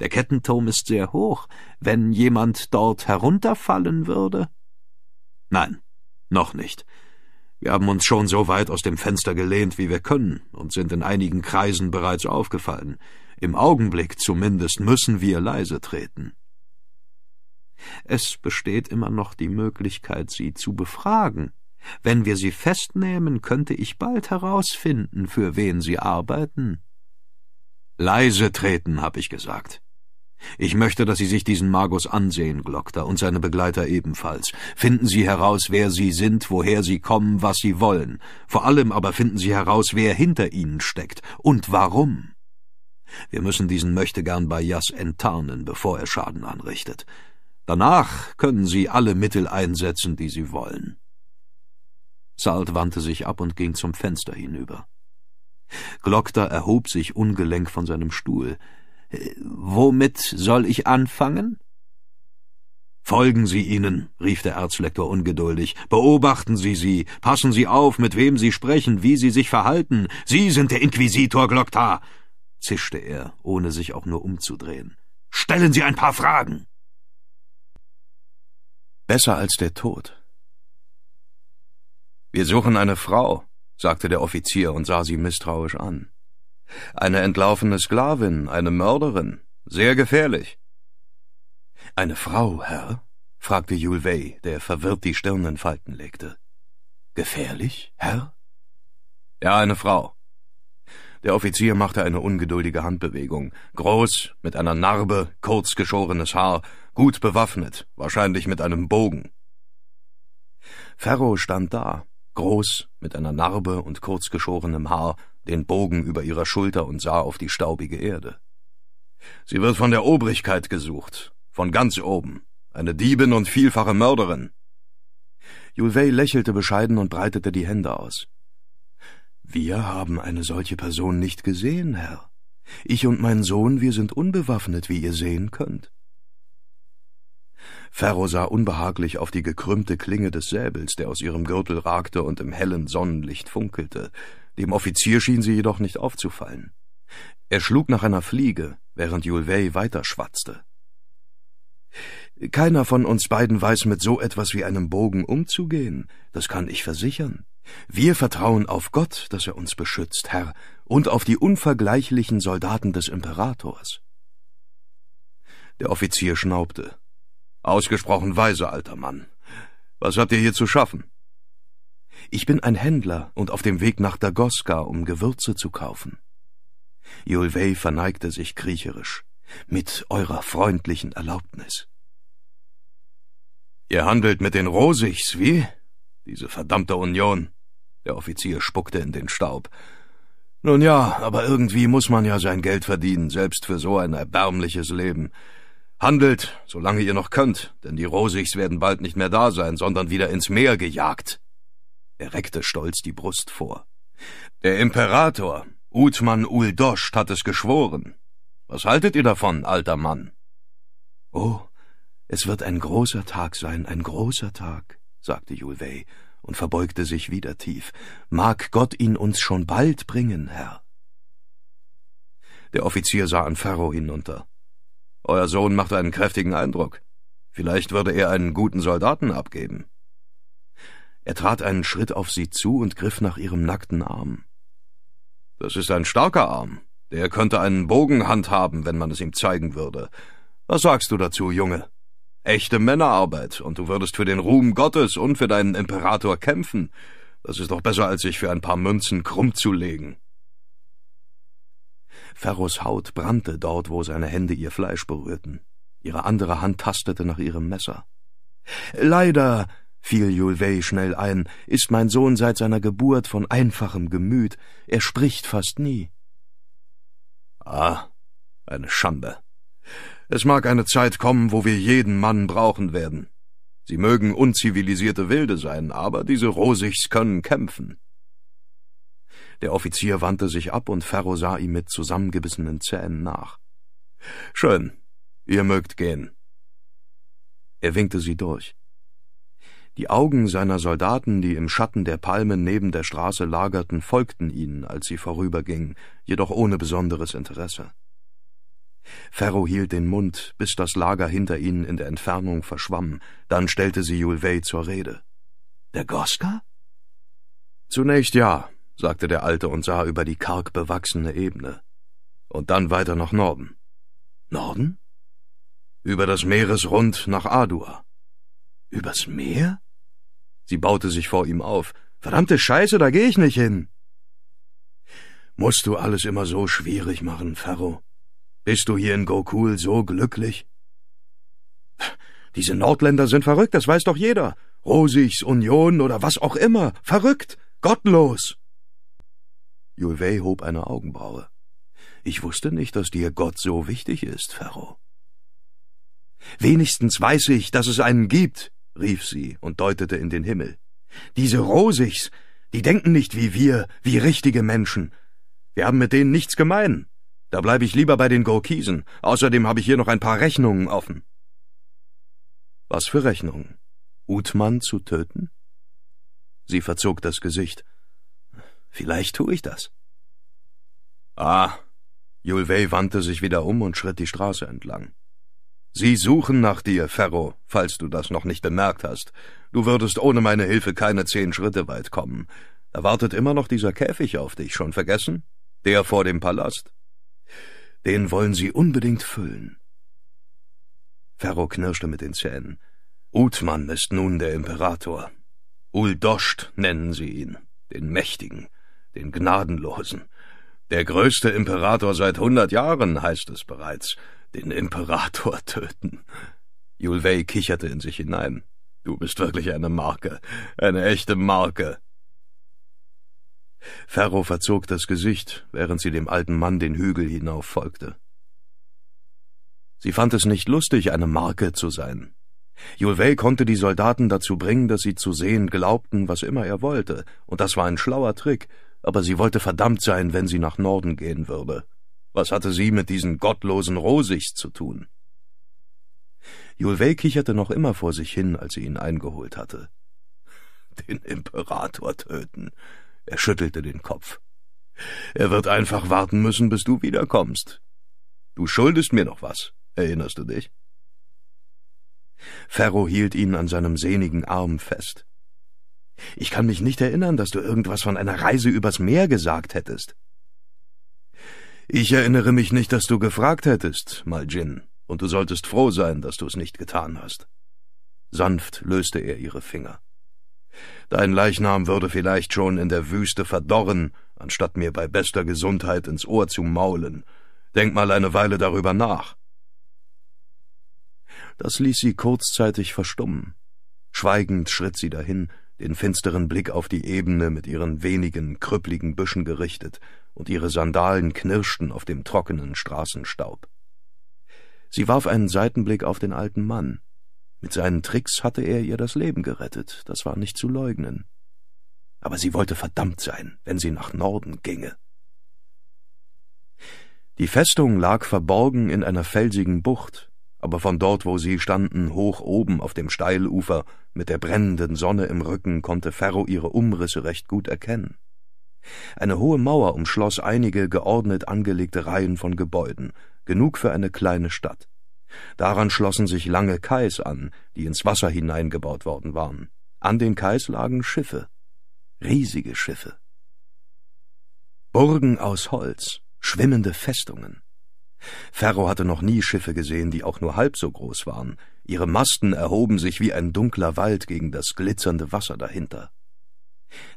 Der Kettenturm ist sehr hoch. Wenn jemand dort herunterfallen würde? Nein, noch nicht. Wir haben uns schon so weit aus dem Fenster gelehnt, wie wir können, und sind in einigen Kreisen bereits aufgefallen. Im Augenblick zumindest müssen wir leise treten. Es besteht immer noch die Möglichkeit, sie zu befragen. Wenn wir sie festnehmen, könnte ich bald herausfinden, für wen sie arbeiten. Leise treten, hab ich gesagt. Ich möchte, dass Sie sich diesen Magus ansehen, Glockter, und seine Begleiter ebenfalls. Finden Sie heraus, wer Sie sind, woher Sie kommen, was Sie wollen. Vor allem aber finden Sie heraus, wer hinter Ihnen steckt und warum. Wir müssen diesen Möchtegern bei Jas enttarnen, bevor er Schaden anrichtet. Danach können Sie alle Mittel einsetzen, die Sie wollen. Salt wandte sich ab und ging zum Fenster hinüber. Glockter erhob sich ungelenk von seinem Stuhl. Womit soll ich anfangen? Folgen Sie ihnen, rief der Erzlektor ungeduldig. Beobachten Sie sie, passen Sie auf, mit wem Sie sprechen, wie Sie sich verhalten. Sie sind der Inquisitor Glockta«, zischte er, ohne sich auch nur umzudrehen. Stellen Sie ein paar Fragen. Besser als der Tod. Wir suchen eine Frau, sagte der Offizier und sah sie misstrauisch an. Eine entlaufene Sklavin, eine Mörderin. Sehr gefährlich. Eine Frau, Herr? fragte Julvey, der verwirrt die Stirn in Falten legte. Gefährlich, Herr? Ja, eine Frau. Der Offizier machte eine ungeduldige Handbewegung. Groß, mit einer Narbe, kurz geschorenes Haar, gut bewaffnet, wahrscheinlich mit einem Bogen. Ferro stand da, groß, mit einer Narbe und kurz geschorenem Haar, den Bogen über ihrer Schulter und sah auf die staubige Erde. Sie wird von der Obrigkeit gesucht, von ganz oben, eine Diebin und vielfache Mörderin. Julvey lächelte bescheiden und breitete die Hände aus. Wir haben eine solche Person nicht gesehen, Herr. Ich und mein Sohn, wir sind unbewaffnet, wie ihr sehen könnt. Ferro sah unbehaglich auf die gekrümmte Klinge des Säbels, der aus ihrem Gürtel ragte und im hellen Sonnenlicht funkelte. Dem Offizier schien sie jedoch nicht aufzufallen. Er schlug nach einer Fliege, während Julvey weiterschwatzte. Keiner von uns beiden weiß mit so etwas wie einem Bogen umzugehen, das kann ich versichern. Wir vertrauen auf Gott, dass er uns beschützt, Herr, und auf die unvergleichlichen Soldaten des Imperators. Der Offizier schnaubte. Ausgesprochen weise, alter Mann. Was habt ihr hier zu schaffen? Ich bin ein Händler und auf dem Weg nach Dagoska, um Gewürze zu kaufen. Julvey verneigte sich kriecherisch. Mit eurer freundlichen Erlaubnis. Ihr handelt mit den Rosichs, wie? Diese verdammte Union. Der Offizier spuckte in den Staub. Nun ja, aber irgendwie muss man ja sein Geld verdienen, selbst für so ein erbärmliches Leben. Handelt, solange ihr noch könnt, denn die Rosichs werden bald nicht mehr da sein, sondern wieder ins Meer gejagt. Er reckte stolz die Brust vor. Der Imperator, Utman Uldosch, hat es geschworen. Was haltet ihr davon, alter Mann? Oh, es wird ein großer Tag sein, ein großer Tag, sagte Julvey und verbeugte sich wieder tief. Mag Gott ihn uns schon bald bringen, Herr. Der Offizier sah an Ferro hinunter. Euer Sohn macht einen kräftigen Eindruck. Vielleicht würde er einen guten Soldaten abgeben. Er trat einen Schritt auf sie zu und griff nach ihrem nackten Arm. Das ist ein starker Arm. Der könnte einen Bogen handhaben, wenn man es ihm zeigen würde. Was sagst du dazu, Junge? Echte Männerarbeit, und du würdest für den Ruhm Gottes und für deinen Imperator kämpfen. Das ist doch besser, als sich für ein paar Münzen krumm zu legen. Ferros Haut brannte dort, wo seine Hände ihr Fleisch berührten. Ihre andere Hand tastete nach ihrem Messer. Leider, fiel Julvey schnell ein, ist mein Sohn seit seiner Geburt von einfachem Gemüt, er spricht fast nie. Ah, eine Schande. Es mag eine Zeit kommen, wo wir jeden Mann brauchen werden. Sie mögen unzivilisierte Wilde sein, aber diese Rosichs können kämpfen. Der Offizier wandte sich ab und Ferro sah ihm mit zusammengebissenen Zähnen nach. Schön, ihr mögt gehen. Er winkte sie durch. Die Augen seiner Soldaten, die im Schatten der Palmen neben der Straße lagerten, folgten ihnen, als sie vorübergingen, jedoch ohne besonderes Interesse. Ferro hielt den Mund, bis das Lager hinter ihnen in der Entfernung verschwamm, dann stellte sie Julvey zur Rede. Der Goska? Zunächst ja, sagte der Alte und sah über die karg bewachsene Ebene. Und dann weiter nach Norden. Norden? Über das Meeresrund nach Adua. Übers Meer? Sie baute sich vor ihm auf. Verdammte Scheiße, da gehe ich nicht hin. Musst du alles immer so schwierig machen, Ferro? Bist du hier in Gokul so glücklich? Diese Nordländer sind verrückt, das weiß doch jeder. Rosigs, Union oder was auch immer. Verrückt, gottlos. Julvey hob eine Augenbraue. Ich wusste nicht, dass dir Gott so wichtig ist, Ferro. Wenigstens weiß ich, dass es einen gibt, rief sie und deutete in den Himmel. Diese Rosichs, die denken nicht wie wir, wie richtige Menschen. Wir haben mit denen nichts gemein. Da bleibe ich lieber bei den Gorkisen. Außerdem habe ich hier noch ein paar Rechnungen offen. Was für Rechnungen? Uthmann zu töten? Sie verzog das Gesicht. Vielleicht tue ich das. Ah. Julvey wandte sich wieder um und schritt die Straße entlang. Sie suchen nach dir, Ferro, falls du das noch nicht bemerkt hast. Du würdest ohne meine Hilfe keine zehn Schritte weit kommen. Da wartet immer noch dieser Käfig auf dich, schon vergessen? Der vor dem Palast. Den wollen sie unbedingt füllen. Ferro knirschte mit den Zähnen. Uthman ist nun der Imperator. Uldosht nennen sie ihn, den Mächtigen, den Gnadenlosen. Der größte Imperator seit hundert Jahren, heißt es bereits den Imperator töten. Julvey kicherte in sich hinein. Du bist wirklich eine Marke, eine echte Marke. Ferro verzog das Gesicht, während sie dem alten Mann den Hügel hinauf folgte. Sie fand es nicht lustig, eine Marke zu sein. Julvey konnte die Soldaten dazu bringen, dass sie zu sehen glaubten, was immer er wollte, und das war ein schlauer Trick, aber sie wollte verdammt sein, wenn sie nach Norden gehen würde. Was hatte sie mit diesen gottlosen Rosichs zu tun? Julwell kicherte noch immer vor sich hin, als sie ihn eingeholt hatte. Den Imperator töten. Er schüttelte den Kopf. Er wird einfach warten müssen, bis du wiederkommst. Du schuldest mir noch was, erinnerst du dich? Ferro hielt ihn an seinem sehnigen Arm fest. Ich kann mich nicht erinnern, dass du irgendwas von einer Reise übers Meer gesagt hättest. Ich erinnere mich nicht, dass du gefragt hättest, Maljin, und du solltest froh sein, dass du es nicht getan hast. Sanft löste er ihre Finger. Dein Leichnam würde vielleicht schon in der Wüste verdorren, anstatt mir bei bester Gesundheit ins Ohr zu maulen. Denk mal eine Weile darüber nach. Das ließ sie kurzzeitig verstummen. Schweigend schritt sie dahin, den finsteren Blick auf die Ebene mit ihren wenigen, krüppligen Büschen gerichtet, und ihre Sandalen knirschten auf dem trockenen Straßenstaub. Sie warf einen Seitenblick auf den alten Mann. Mit seinen Tricks hatte er ihr das Leben gerettet, das war nicht zu leugnen. Aber sie wollte verdammt sein, wenn sie nach Norden ginge. Die Festung lag verborgen in einer felsigen Bucht, aber von dort, wo sie standen, hoch oben auf dem Steilufer, mit der brennenden Sonne im Rücken, konnte Ferro ihre Umrisse recht gut erkennen. Eine hohe Mauer umschloss einige geordnet angelegte Reihen von Gebäuden, genug für eine kleine Stadt. Daran schlossen sich lange Kais an, die ins Wasser hineingebaut worden waren. An den Kais lagen Schiffe, riesige Schiffe. Burgen aus Holz, schwimmende Festungen. Ferro hatte noch nie Schiffe gesehen, die auch nur halb so groß waren. Ihre Masten erhoben sich wie ein dunkler Wald gegen das glitzernde Wasser dahinter.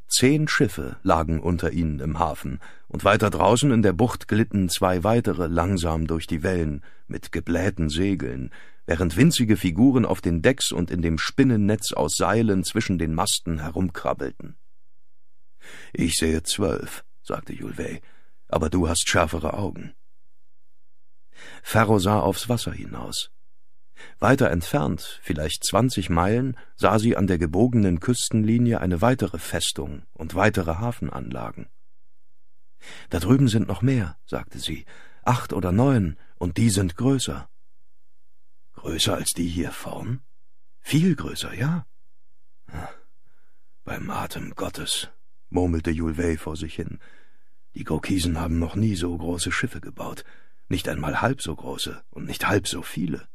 Zehn Schiffe lagen unter ihnen im Hafen, und weiter draußen in der Bucht glitten zwei weitere langsam durch die Wellen mit geblähten Segeln, während winzige Figuren auf den Decks und in dem Spinnennetz aus Seilen zwischen den Masten herumkrabbelten. Ich sehe zwölf, sagte Julvey, aber du hast schärfere Augen. Ferro sah aufs Wasser hinaus. Weiter entfernt, vielleicht zwanzig Meilen, sah sie an der gebogenen Küstenlinie eine weitere Festung und weitere Hafenanlagen. Da drüben sind noch mehr, sagte sie, acht oder neun, und die sind größer. Größer als die hier vorn? Viel größer, ja. Ah, beim Atem Gottes, murmelte Julvey vor sich hin. Die Gokisen haben noch nie so große Schiffe gebaut, nicht einmal halb so große und nicht halb so viele.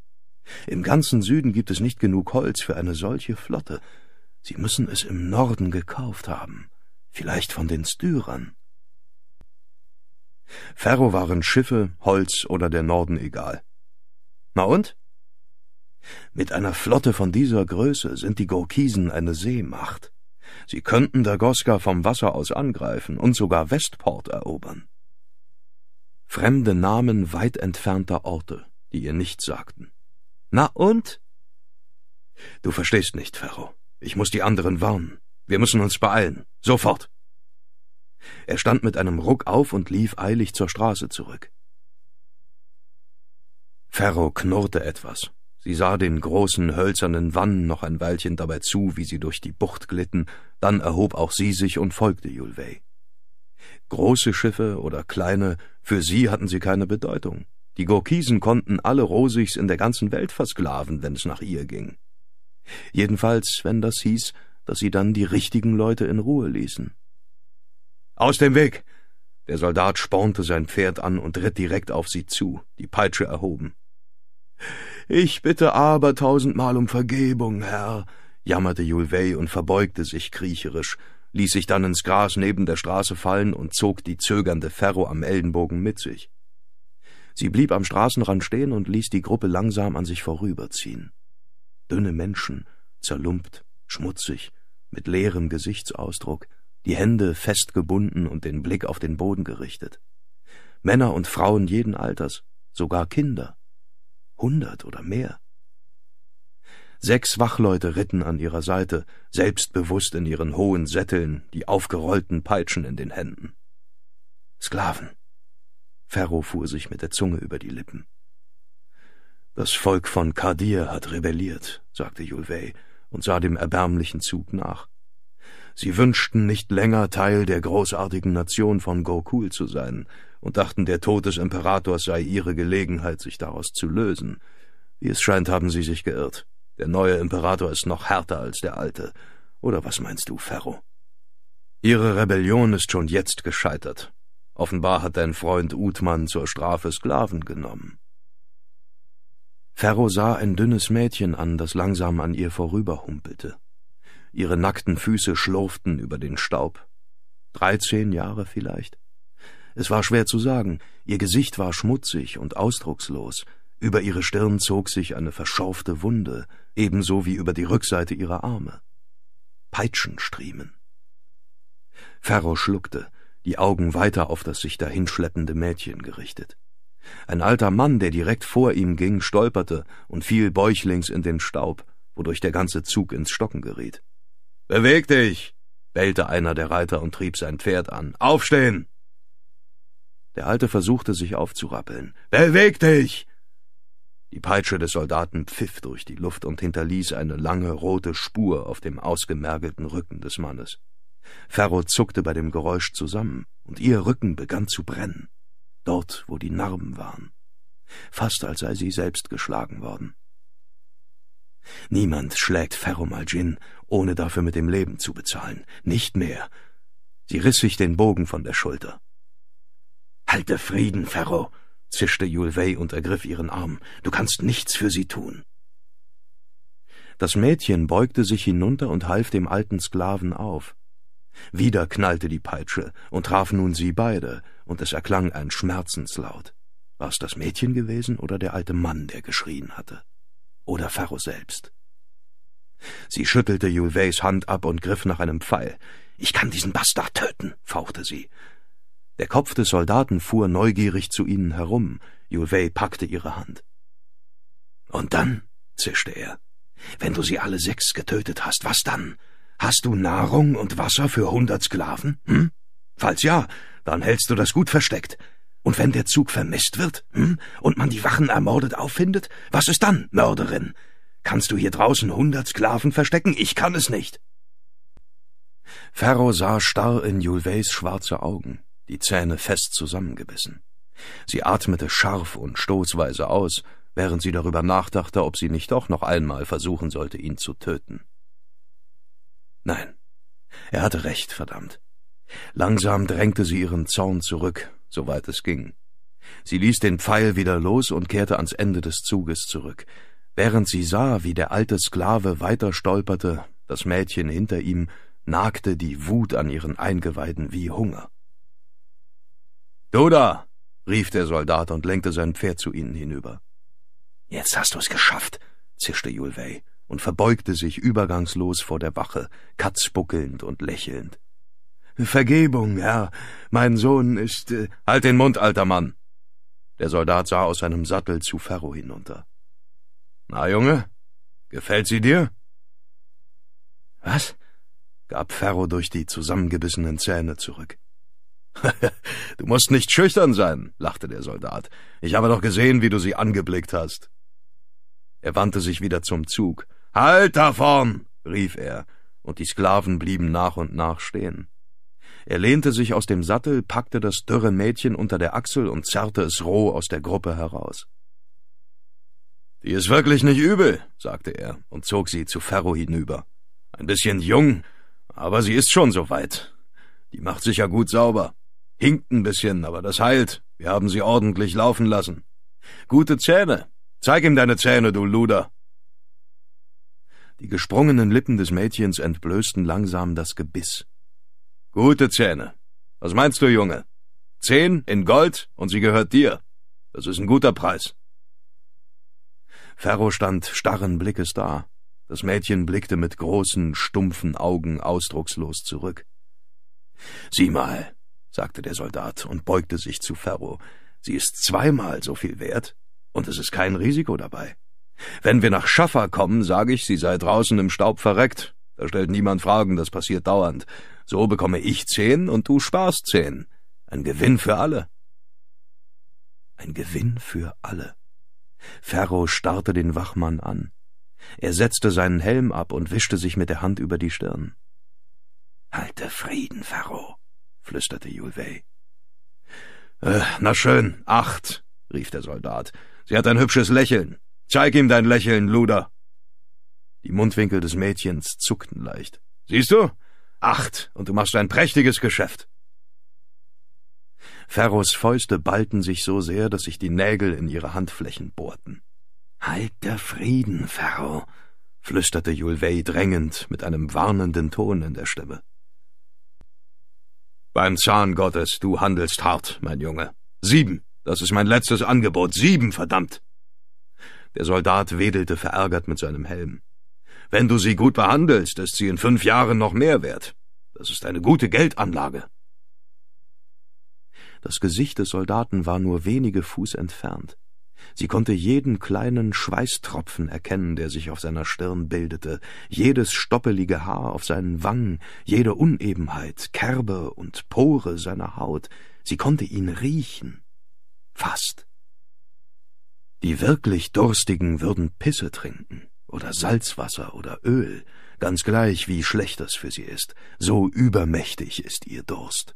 Im ganzen Süden gibt es nicht genug Holz für eine solche Flotte. Sie müssen es im Norden gekauft haben, vielleicht von den Styrern. Ferro waren Schiffe, Holz oder der Norden egal. Na und? Mit einer Flotte von dieser Größe sind die Gorkisen eine Seemacht. Sie könnten Dagoska vom Wasser aus angreifen und sogar Westport erobern. Fremde Namen weit entfernter Orte, die ihr nichts sagten. Na und? Du verstehst nicht, Ferro. Ich muss die anderen warnen. Wir müssen uns beeilen. Sofort. Er stand mit einem Ruck auf und lief eilig zur Straße zurück. Ferro knurrte etwas. Sie sah den großen hölzernen Wannen noch ein Weilchen dabei zu, wie sie durch die Bucht glitten, dann erhob auch sie sich und folgte Julvey. Große Schiffe oder kleine, für sie hatten sie keine Bedeutung. Die Gurkisen konnten alle Rosichs in der ganzen Welt versklaven, wenn es nach ihr ging. Jedenfalls, wenn das hieß, dass sie dann die richtigen Leute in Ruhe ließen. Aus dem Weg! Der Soldat spornte sein Pferd an und ritt direkt auf sie zu, die Peitsche erhoben. Ich bitte aber tausendmal um Vergebung, Herr, jammerte Julvey und verbeugte sich kriecherisch, ließ sich dann ins Gras neben der Straße fallen und zog die zögernde Ferro am Ellenbogen mit sich. Sie blieb am Straßenrand stehen und ließ die Gruppe langsam an sich vorüberziehen. Dünne Menschen, zerlumpt, schmutzig, mit leerem Gesichtsausdruck, die Hände festgebunden und den Blick auf den Boden gerichtet. Männer und Frauen jeden Alters, sogar Kinder. Hundert oder mehr. Sechs Wachleute ritten an ihrer Seite, selbstbewusst in ihren hohen Sätteln, die aufgerollten Peitschen in den Händen. Sklaven. Ferro fuhr sich mit der Zunge über die Lippen. Das Volk von Kadir hat rebelliert, sagte Yulvey und sah dem erbärmlichen Zug nach. Sie wünschten nicht länger Teil der großartigen Nation von Gokul zu sein und dachten, der Tod des Imperators sei ihre Gelegenheit, sich daraus zu lösen. Wie es scheint, haben sie sich geirrt. Der neue Imperator ist noch härter als der alte. Oder was meinst du, Ferro? Ihre Rebellion ist schon jetzt gescheitert, Offenbar hat dein Freund Uthmann zur Strafe Sklaven genommen. Ferro sah ein dünnes Mädchen an, das langsam an ihr vorüberhumpelte. Ihre nackten Füße schlurften über den Staub. Dreizehn Jahre vielleicht? Es war schwer zu sagen, ihr Gesicht war schmutzig und ausdruckslos, über ihre Stirn zog sich eine verschaufte Wunde, ebenso wie über die Rückseite ihrer Arme. Peitschenstriemen. Ferro schluckte, die Augen weiter auf das sich dahinschleppende Mädchen gerichtet. Ein alter Mann, der direkt vor ihm ging, stolperte und fiel bäuchlings in den Staub, wodurch der ganze Zug ins Stocken geriet. Beweg dich! bellte einer der Reiter und trieb sein Pferd an. Aufstehen! Der Alte versuchte, sich aufzurappeln. Beweg dich! Die Peitsche des Soldaten pfiff durch die Luft und hinterließ eine lange rote Spur auf dem ausgemergelten Rücken des Mannes. Ferro zuckte bei dem Geräusch zusammen, und ihr Rücken begann zu brennen, dort, wo die Narben waren, fast als sei sie selbst geschlagen worden. Niemand schlägt Ferro Malgin, ohne dafür mit dem Leben zu bezahlen, nicht mehr. Sie riss sich den Bogen von der Schulter. Halte Frieden, Ferro, zischte Yulvey und ergriff ihren Arm. Du kannst nichts für sie tun. Das Mädchen beugte sich hinunter und half dem alten Sklaven auf. Wieder knallte die Peitsche und traf nun sie beide, und es erklang ein Schmerzenslaut. War es das Mädchen gewesen oder der alte Mann, der geschrien hatte? Oder Pharaoh selbst? Sie schüttelte Julvays Hand ab und griff nach einem Pfeil. Ich kann diesen Bastard töten, fauchte sie. Der Kopf des Soldaten fuhr neugierig zu ihnen herum. Julvey packte ihre Hand. Und dann, zischte er, wenn du sie alle sechs getötet hast, was dann? Hast du Nahrung und Wasser für hundert Sklaven? Hm? Falls ja, dann hältst du das gut versteckt. Und wenn der Zug vermisst wird, hm? und man die Wachen ermordet auffindet, was ist dann, Mörderin? Kannst du hier draußen hundert Sklaven verstecken? Ich kann es nicht. Ferro sah starr in Julveis schwarze Augen, die Zähne fest zusammengebissen. Sie atmete scharf und stoßweise aus, während sie darüber nachdachte, ob sie nicht doch noch einmal versuchen sollte, ihn zu töten. Nein, er hatte recht, verdammt. Langsam drängte sie ihren Zorn zurück, soweit es ging. Sie ließ den Pfeil wieder los und kehrte ans Ende des Zuges zurück. Während sie sah, wie der alte Sklave weiter stolperte, das Mädchen hinter ihm, nagte die Wut an ihren Eingeweiden wie Hunger. Du da! rief der Soldat und lenkte sein Pferd zu ihnen hinüber. Jetzt hast du es geschafft, zischte Yulvey und verbeugte sich übergangslos vor der Wache, katzspuckelnd und lächelnd. Vergebung, Herr, mein Sohn ist. Äh halt den Mund, alter Mann! Der Soldat sah aus seinem Sattel zu Ferro hinunter. Na, Junge, gefällt sie dir? Was? gab Ferro durch die zusammengebissenen Zähne zurück. du musst nicht schüchtern sein, lachte der Soldat. Ich habe doch gesehen, wie du sie angeblickt hast. Er wandte sich wieder zum Zug, Halt davon! rief er, und die Sklaven blieben nach und nach stehen. Er lehnte sich aus dem Sattel, packte das dürre Mädchen unter der Achsel und zerrte es roh aus der Gruppe heraus. Die ist wirklich nicht übel, sagte er und zog sie zu Ferro hinüber. Ein bisschen jung, aber sie ist schon so weit. Die macht sich ja gut sauber. Hinkt ein bisschen, aber das heilt. Wir haben sie ordentlich laufen lassen. Gute Zähne. Zeig ihm deine Zähne, du Luder. Die gesprungenen Lippen des Mädchens entblößten langsam das Gebiss. Gute Zähne. Was meinst du, Junge? Zehn in Gold und sie gehört dir. Das ist ein guter Preis. Ferro stand starren Blickes da. Das Mädchen blickte mit großen, stumpfen Augen ausdruckslos zurück. Sieh mal, sagte der Soldat und beugte sich zu Ferro. Sie ist zweimal so viel wert, und es ist kein Risiko dabei. Wenn wir nach Schaffer kommen, sage ich, sie sei draußen im Staub verreckt. Da stellt niemand Fragen, das passiert dauernd. So bekomme ich zehn und du sparst zehn. Ein Gewinn für alle. Ein Gewinn für alle. Ferro starrte den Wachmann an. Er setzte seinen Helm ab und wischte sich mit der Hand über die Stirn. Halte Frieden, Ferro, flüsterte Julvey. Äh, na schön, acht, rief der Soldat. Sie hat ein hübsches Lächeln. Zeig ihm dein Lächeln, Luder. Die Mundwinkel des Mädchens zuckten leicht. Siehst du? Acht, und du machst ein prächtiges Geschäft. Ferros Fäuste ballten sich so sehr, dass sich die Nägel in ihre Handflächen bohrten. Halt der Frieden, Ferro, flüsterte Julvey drängend mit einem warnenden Ton in der Stimme. Beim Zahn Gottes, du handelst hart, mein Junge. Sieben, das ist mein letztes Angebot. Sieben, verdammt! Der Soldat wedelte verärgert mit seinem Helm. Wenn du sie gut behandelst, ist sie in fünf Jahren noch mehr wert. Das ist eine gute Geldanlage. Das Gesicht des Soldaten war nur wenige Fuß entfernt. Sie konnte jeden kleinen Schweißtropfen erkennen, der sich auf seiner Stirn bildete, jedes stoppelige Haar auf seinen Wangen, jede Unebenheit, Kerbe und Pore seiner Haut. Sie konnte ihn riechen. Fast. Die wirklich Durstigen würden Pisse trinken oder Salzwasser oder Öl, ganz gleich wie schlecht das für sie ist, so übermächtig ist ihr Durst.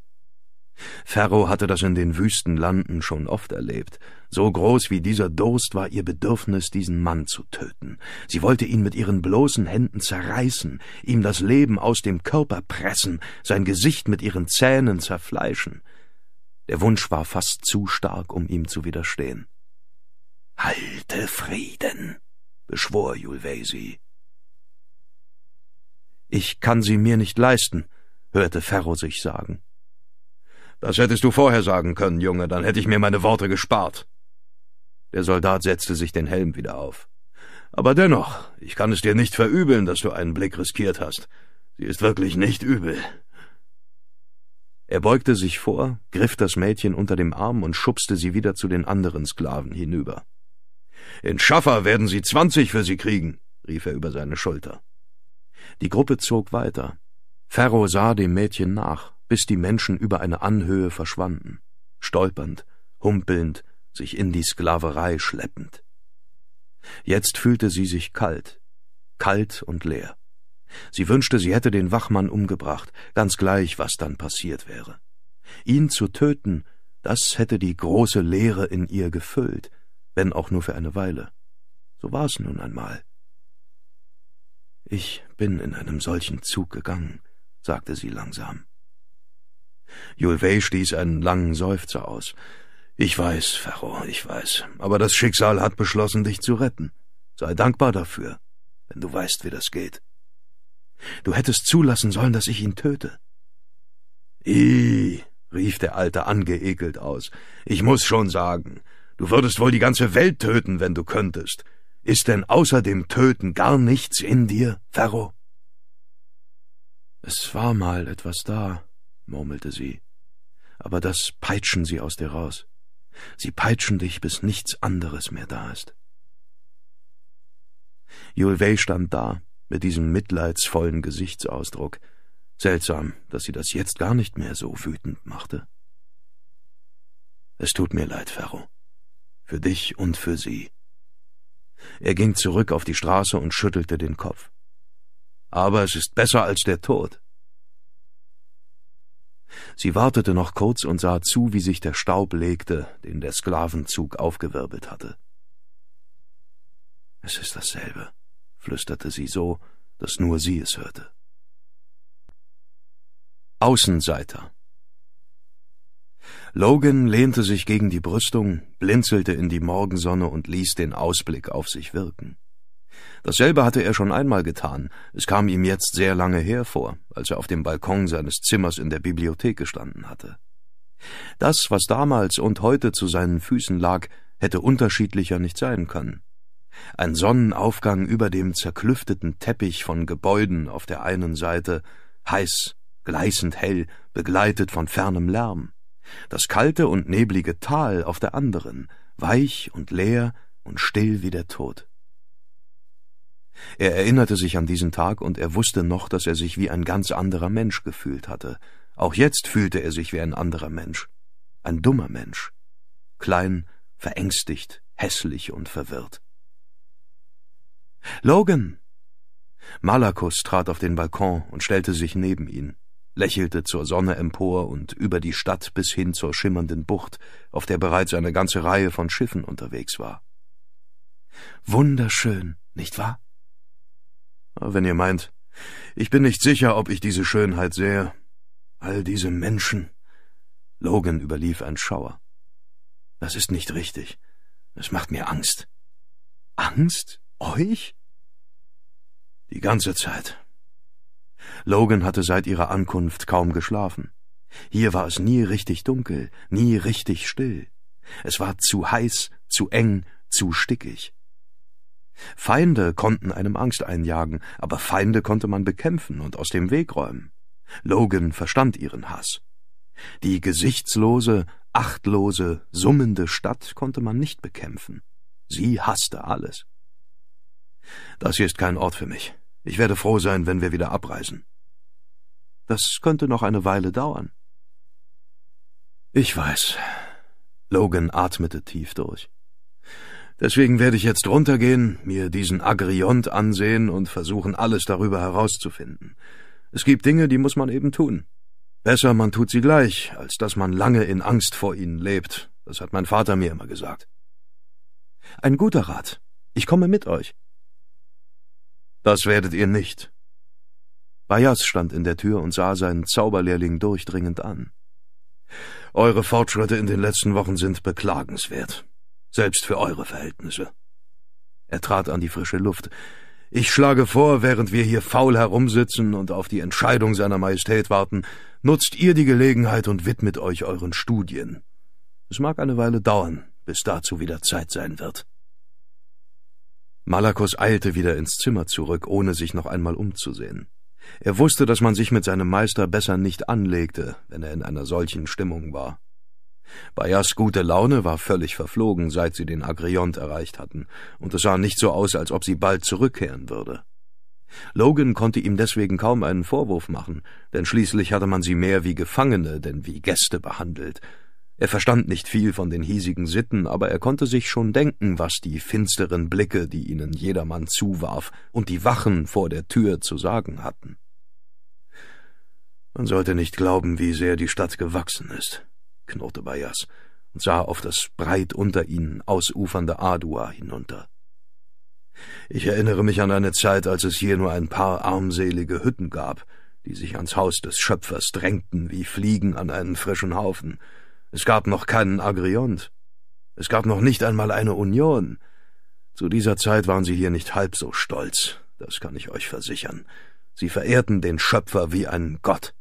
Ferro hatte das in den Wüstenlanden schon oft erlebt. So groß wie dieser Durst war ihr Bedürfnis, diesen Mann zu töten. Sie wollte ihn mit ihren bloßen Händen zerreißen, ihm das Leben aus dem Körper pressen, sein Gesicht mit ihren Zähnen zerfleischen. Der Wunsch war fast zu stark, um ihm zu widerstehen. Halte Frieden, beschwor Julvesi. Ich kann sie mir nicht leisten, hörte Ferro sich sagen. Das hättest du vorher sagen können, Junge, dann hätte ich mir meine Worte gespart. Der Soldat setzte sich den Helm wieder auf. Aber dennoch, ich kann es dir nicht verübeln, dass du einen Blick riskiert hast. Sie ist wirklich nicht übel. Er beugte sich vor, griff das Mädchen unter dem Arm und schubste sie wieder zu den anderen Sklaven hinüber. In Schaffer werden Sie zwanzig für Sie kriegen, rief er über seine Schulter. Die Gruppe zog weiter. Ferro sah dem Mädchen nach, bis die Menschen über eine Anhöhe verschwanden, stolpernd, humpelnd, sich in die Sklaverei schleppend. Jetzt fühlte sie sich kalt, kalt und leer. Sie wünschte, sie hätte den Wachmann umgebracht, ganz gleich, was dann passiert wäre. Ihn zu töten, das hätte die große Leere in ihr gefüllt, wenn auch nur für eine Weile. So war es nun einmal. Ich bin in einem solchen Zug gegangen, sagte sie langsam. Julvey stieß einen langen Seufzer aus. Ich weiß, Ferro, ich weiß, aber das Schicksal hat beschlossen, dich zu retten. Sei dankbar dafür, wenn du weißt, wie das geht. Du hättest zulassen sollen, dass ich ihn töte. I, rief der Alte angeekelt aus. Ich muss schon sagen, Du würdest wohl die ganze Welt töten, wenn du könntest. Ist denn außer dem Töten gar nichts in dir, Ferro? Es war mal etwas da, murmelte sie, aber das peitschen sie aus dir raus. Sie peitschen dich, bis nichts anderes mehr da ist. Julvey stand da, mit diesem mitleidsvollen Gesichtsausdruck. Seltsam, dass sie das jetzt gar nicht mehr so wütend machte. Es tut mir leid, Ferro für dich und für sie. Er ging zurück auf die Straße und schüttelte den Kopf. Aber es ist besser als der Tod. Sie wartete noch kurz und sah zu, wie sich der Staub legte, den der Sklavenzug aufgewirbelt hatte. Es ist dasselbe, flüsterte sie so, dass nur sie es hörte. Außenseiter Logan lehnte sich gegen die Brüstung, blinzelte in die Morgensonne und ließ den Ausblick auf sich wirken. Dasselbe hatte er schon einmal getan, es kam ihm jetzt sehr lange her vor, als er auf dem Balkon seines Zimmers in der Bibliothek gestanden hatte. Das, was damals und heute zu seinen Füßen lag, hätte unterschiedlicher nicht sein können. Ein Sonnenaufgang über dem zerklüfteten Teppich von Gebäuden auf der einen Seite, heiß, gleißend hell, begleitet von fernem Lärm das kalte und neblige Tal auf der anderen, weich und leer und still wie der Tod. Er erinnerte sich an diesen Tag und er wusste noch, dass er sich wie ein ganz anderer Mensch gefühlt hatte. Auch jetzt fühlte er sich wie ein anderer Mensch, ein dummer Mensch, klein, verängstigt, hässlich und verwirrt. Logan! Malakus trat auf den Balkon und stellte sich neben ihn lächelte zur Sonne empor und über die Stadt bis hin zur schimmernden Bucht, auf der bereits eine ganze Reihe von Schiffen unterwegs war. Wunderschön, nicht wahr? Wenn ihr meint, ich bin nicht sicher, ob ich diese Schönheit sehe. All diese Menschen. Logan überlief ein Schauer. Das ist nicht richtig. Es macht mir Angst. Angst? Euch? Die ganze Zeit. Logan hatte seit ihrer Ankunft kaum geschlafen. Hier war es nie richtig dunkel, nie richtig still. Es war zu heiß, zu eng, zu stickig. Feinde konnten einem Angst einjagen, aber Feinde konnte man bekämpfen und aus dem Weg räumen. Logan verstand ihren Hass. Die gesichtslose, achtlose, summende Stadt konnte man nicht bekämpfen. Sie hasste alles. Das hier ist kein Ort für mich, ich werde froh sein, wenn wir wieder abreisen. Das könnte noch eine Weile dauern. Ich weiß. Logan atmete tief durch. Deswegen werde ich jetzt runtergehen, mir diesen Agriont ansehen und versuchen, alles darüber herauszufinden. Es gibt Dinge, die muss man eben tun. Besser, man tut sie gleich, als dass man lange in Angst vor ihnen lebt. Das hat mein Vater mir immer gesagt. Ein guter Rat. Ich komme mit euch. Das werdet ihr nicht. Bayas stand in der Tür und sah seinen Zauberlehrling durchdringend an. Eure Fortschritte in den letzten Wochen sind beklagenswert, selbst für eure Verhältnisse. Er trat an die frische Luft. Ich schlage vor, während wir hier faul herumsitzen und auf die Entscheidung seiner Majestät warten, nutzt ihr die Gelegenheit und widmet euch euren Studien. Es mag eine Weile dauern, bis dazu wieder Zeit sein wird. Malakus eilte wieder ins Zimmer zurück, ohne sich noch einmal umzusehen. Er wusste, dass man sich mit seinem Meister besser nicht anlegte, wenn er in einer solchen Stimmung war. Bayas gute Laune war völlig verflogen, seit sie den Agriont erreicht hatten, und es sah nicht so aus, als ob sie bald zurückkehren würde. Logan konnte ihm deswegen kaum einen Vorwurf machen, denn schließlich hatte man sie mehr wie Gefangene denn wie Gäste behandelt, er verstand nicht viel von den hiesigen Sitten, aber er konnte sich schon denken, was die finsteren Blicke, die ihnen jedermann zuwarf, und die Wachen vor der Tür zu sagen hatten. Man sollte nicht glauben, wie sehr die Stadt gewachsen ist, knurrte Bayas und sah auf das breit unter ihnen ausufernde Adua hinunter. Ich erinnere mich an eine Zeit, als es hier nur ein paar armselige Hütten gab, die sich ans Haus des Schöpfers drängten wie Fliegen an einen frischen Haufen, es gab noch keinen Agriont. Es gab noch nicht einmal eine Union. Zu dieser Zeit waren sie hier nicht halb so stolz, das kann ich euch versichern. Sie verehrten den Schöpfer wie einen Gott.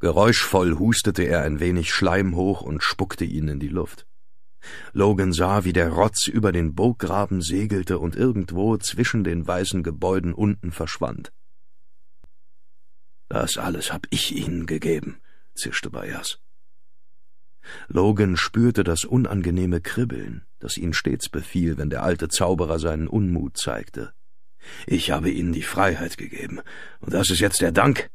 Geräuschvoll hustete er ein wenig Schleim hoch und spuckte ihn in die Luft. Logan sah, wie der Rotz über den Burggraben segelte und irgendwo zwischen den weißen Gebäuden unten verschwand. Das alles hab ich ihnen gegeben, zischte Bayers. Logan spürte das unangenehme Kribbeln, das ihn stets befiel, wenn der alte Zauberer seinen Unmut zeigte. Ich habe ihnen die Freiheit gegeben, und das ist jetzt der Dank.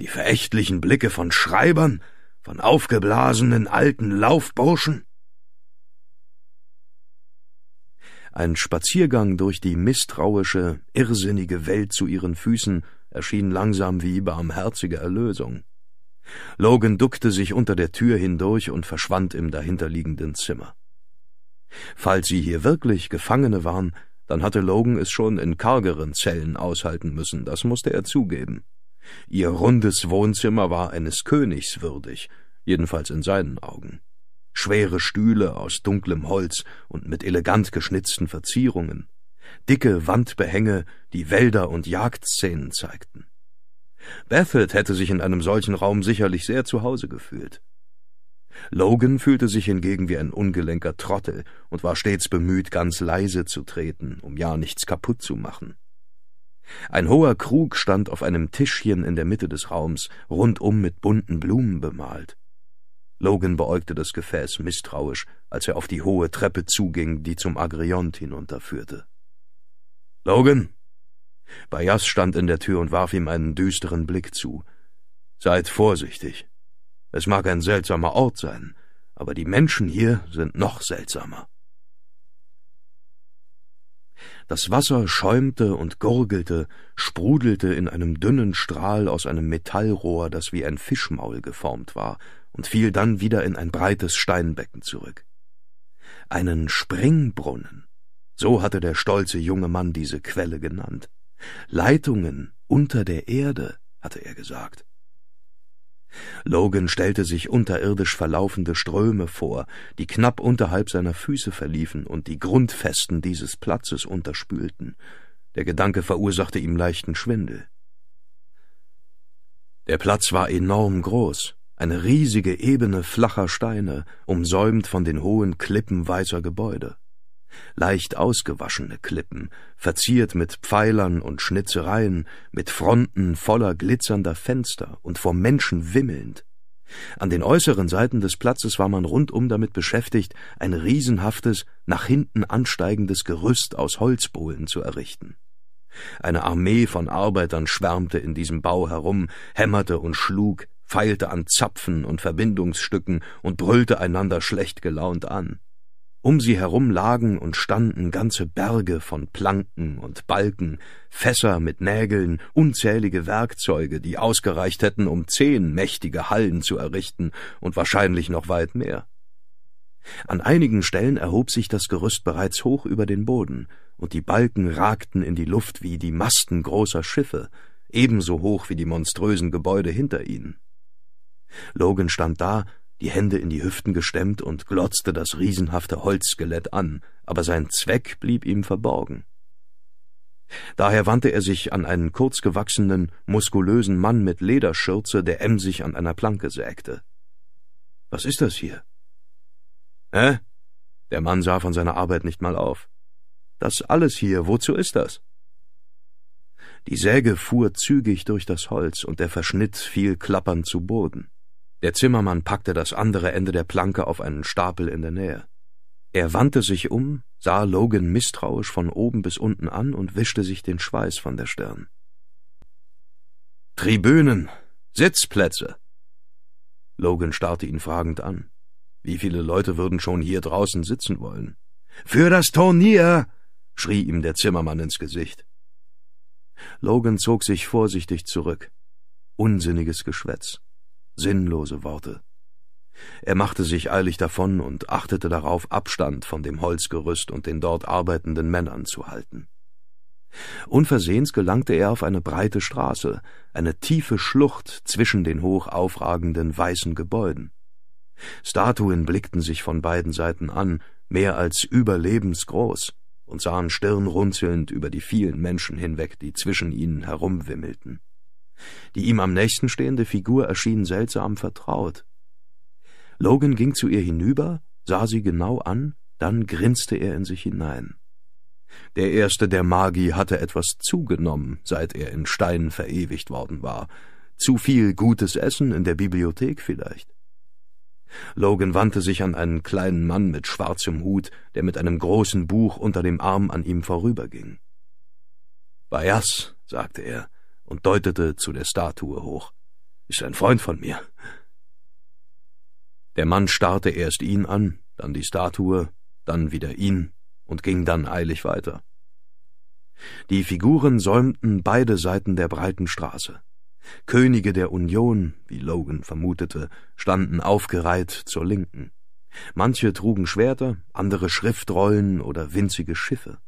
Die verächtlichen Blicke von Schreibern, von aufgeblasenen alten Laufburschen. Ein Spaziergang durch die misstrauische, irrsinnige Welt zu ihren Füßen erschien langsam wie barmherzige Erlösung. Logan duckte sich unter der Tür hindurch und verschwand im dahinterliegenden Zimmer. Falls sie hier wirklich Gefangene waren, dann hatte Logan es schon in kargeren Zellen aushalten müssen, das musste er zugeben. Ihr rundes Wohnzimmer war eines Königs würdig, jedenfalls in seinen Augen. Schwere Stühle aus dunklem Holz und mit elegant geschnitzten Verzierungen, dicke Wandbehänge, die Wälder und Jagdszenen zeigten. Baffert hätte sich in einem solchen Raum sicherlich sehr zu Hause gefühlt. Logan fühlte sich hingegen wie ein ungelenker Trottel und war stets bemüht, ganz leise zu treten, um ja nichts kaputt zu machen. Ein hoher Krug stand auf einem Tischchen in der Mitte des Raums, rundum mit bunten Blumen bemalt. Logan beäugte das Gefäß misstrauisch, als er auf die hohe Treppe zuging, die zum Agriont hinunterführte. Logan, Bayas stand in der Tür und warf ihm einen düsteren Blick zu. Seid vorsichtig. Es mag ein seltsamer Ort sein, aber die Menschen hier sind noch seltsamer. Das Wasser schäumte und gurgelte, sprudelte in einem dünnen Strahl aus einem Metallrohr, das wie ein Fischmaul geformt war, und fiel dann wieder in ein breites Steinbecken zurück. Einen Springbrunnen, so hatte der stolze junge Mann diese Quelle genannt. Leitungen unter der Erde, hatte er gesagt. Logan stellte sich unterirdisch verlaufende Ströme vor, die knapp unterhalb seiner Füße verliefen und die Grundfesten dieses Platzes unterspülten. Der Gedanke verursachte ihm leichten Schwindel. Der Platz war enorm groß, eine riesige Ebene flacher Steine, umsäumt von den hohen Klippen weißer Gebäude leicht ausgewaschene Klippen, verziert mit Pfeilern und Schnitzereien, mit Fronten voller glitzernder Fenster und vor Menschen wimmelnd. An den äußeren Seiten des Platzes war man rundum damit beschäftigt, ein riesenhaftes, nach hinten ansteigendes Gerüst aus Holzbohlen zu errichten. Eine Armee von Arbeitern schwärmte in diesem Bau herum, hämmerte und schlug, feilte an Zapfen und Verbindungsstücken und brüllte einander schlecht gelaunt an. Um sie herum lagen und standen ganze Berge von Planken und Balken, Fässer mit Nägeln, unzählige Werkzeuge, die ausgereicht hätten, um zehn mächtige Hallen zu errichten und wahrscheinlich noch weit mehr. An einigen Stellen erhob sich das Gerüst bereits hoch über den Boden, und die Balken ragten in die Luft wie die Masten großer Schiffe, ebenso hoch wie die monströsen Gebäude hinter ihnen. Logan stand da die Hände in die Hüften gestemmt und glotzte das riesenhafte Holzskelett an, aber sein Zweck blieb ihm verborgen. Daher wandte er sich an einen kurzgewachsenen, muskulösen Mann mit Lederschürze, der emsig an einer Planke sägte. Was ist das hier? Hä? Der Mann sah von seiner Arbeit nicht mal auf. Das alles hier, wozu ist das? Die Säge fuhr zügig durch das Holz, und der Verschnitt fiel klappernd zu Boden. Der Zimmermann packte das andere Ende der Planke auf einen Stapel in der Nähe. Er wandte sich um, sah Logan misstrauisch von oben bis unten an und wischte sich den Schweiß von der Stirn. Tribünen, Sitzplätze. Logan starrte ihn fragend an. Wie viele Leute würden schon hier draußen sitzen wollen? Für das Turnier! schrie ihm der Zimmermann ins Gesicht. Logan zog sich vorsichtig zurück. Unsinniges Geschwätz sinnlose Worte. Er machte sich eilig davon und achtete darauf, Abstand von dem Holzgerüst und den dort arbeitenden Männern zu halten. Unversehens gelangte er auf eine breite Straße, eine tiefe Schlucht zwischen den hoch aufragenden weißen Gebäuden. Statuen blickten sich von beiden Seiten an, mehr als überlebensgroß, und sahen stirnrunzelnd über die vielen Menschen hinweg, die zwischen ihnen herumwimmelten. Die ihm am nächsten stehende Figur erschien seltsam vertraut. Logan ging zu ihr hinüber, sah sie genau an, dann grinste er in sich hinein. Der erste der Magi hatte etwas zugenommen, seit er in Stein verewigt worden war. Zu viel gutes Essen in der Bibliothek vielleicht. Logan wandte sich an einen kleinen Mann mit schwarzem Hut, der mit einem großen Buch unter dem Arm an ihm vorüberging. Bayas, sagte er, und deutete zu der Statue hoch. Ist ein Freund von mir. Der Mann starrte erst ihn an, dann die Statue, dann wieder ihn und ging dann eilig weiter. Die Figuren säumten beide Seiten der breiten Straße. Könige der Union, wie Logan vermutete, standen aufgereiht zur Linken. Manche trugen Schwerter, andere Schriftrollen oder winzige Schiffe.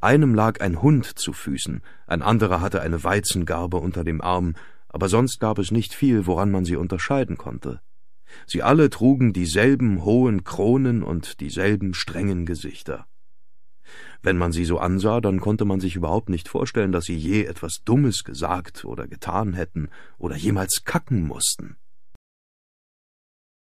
Einem lag ein Hund zu Füßen, ein anderer hatte eine Weizengarbe unter dem Arm, aber sonst gab es nicht viel, woran man sie unterscheiden konnte. Sie alle trugen dieselben hohen Kronen und dieselben strengen Gesichter. Wenn man sie so ansah, dann konnte man sich überhaupt nicht vorstellen, dass sie je etwas Dummes gesagt oder getan hätten oder jemals kacken mussten.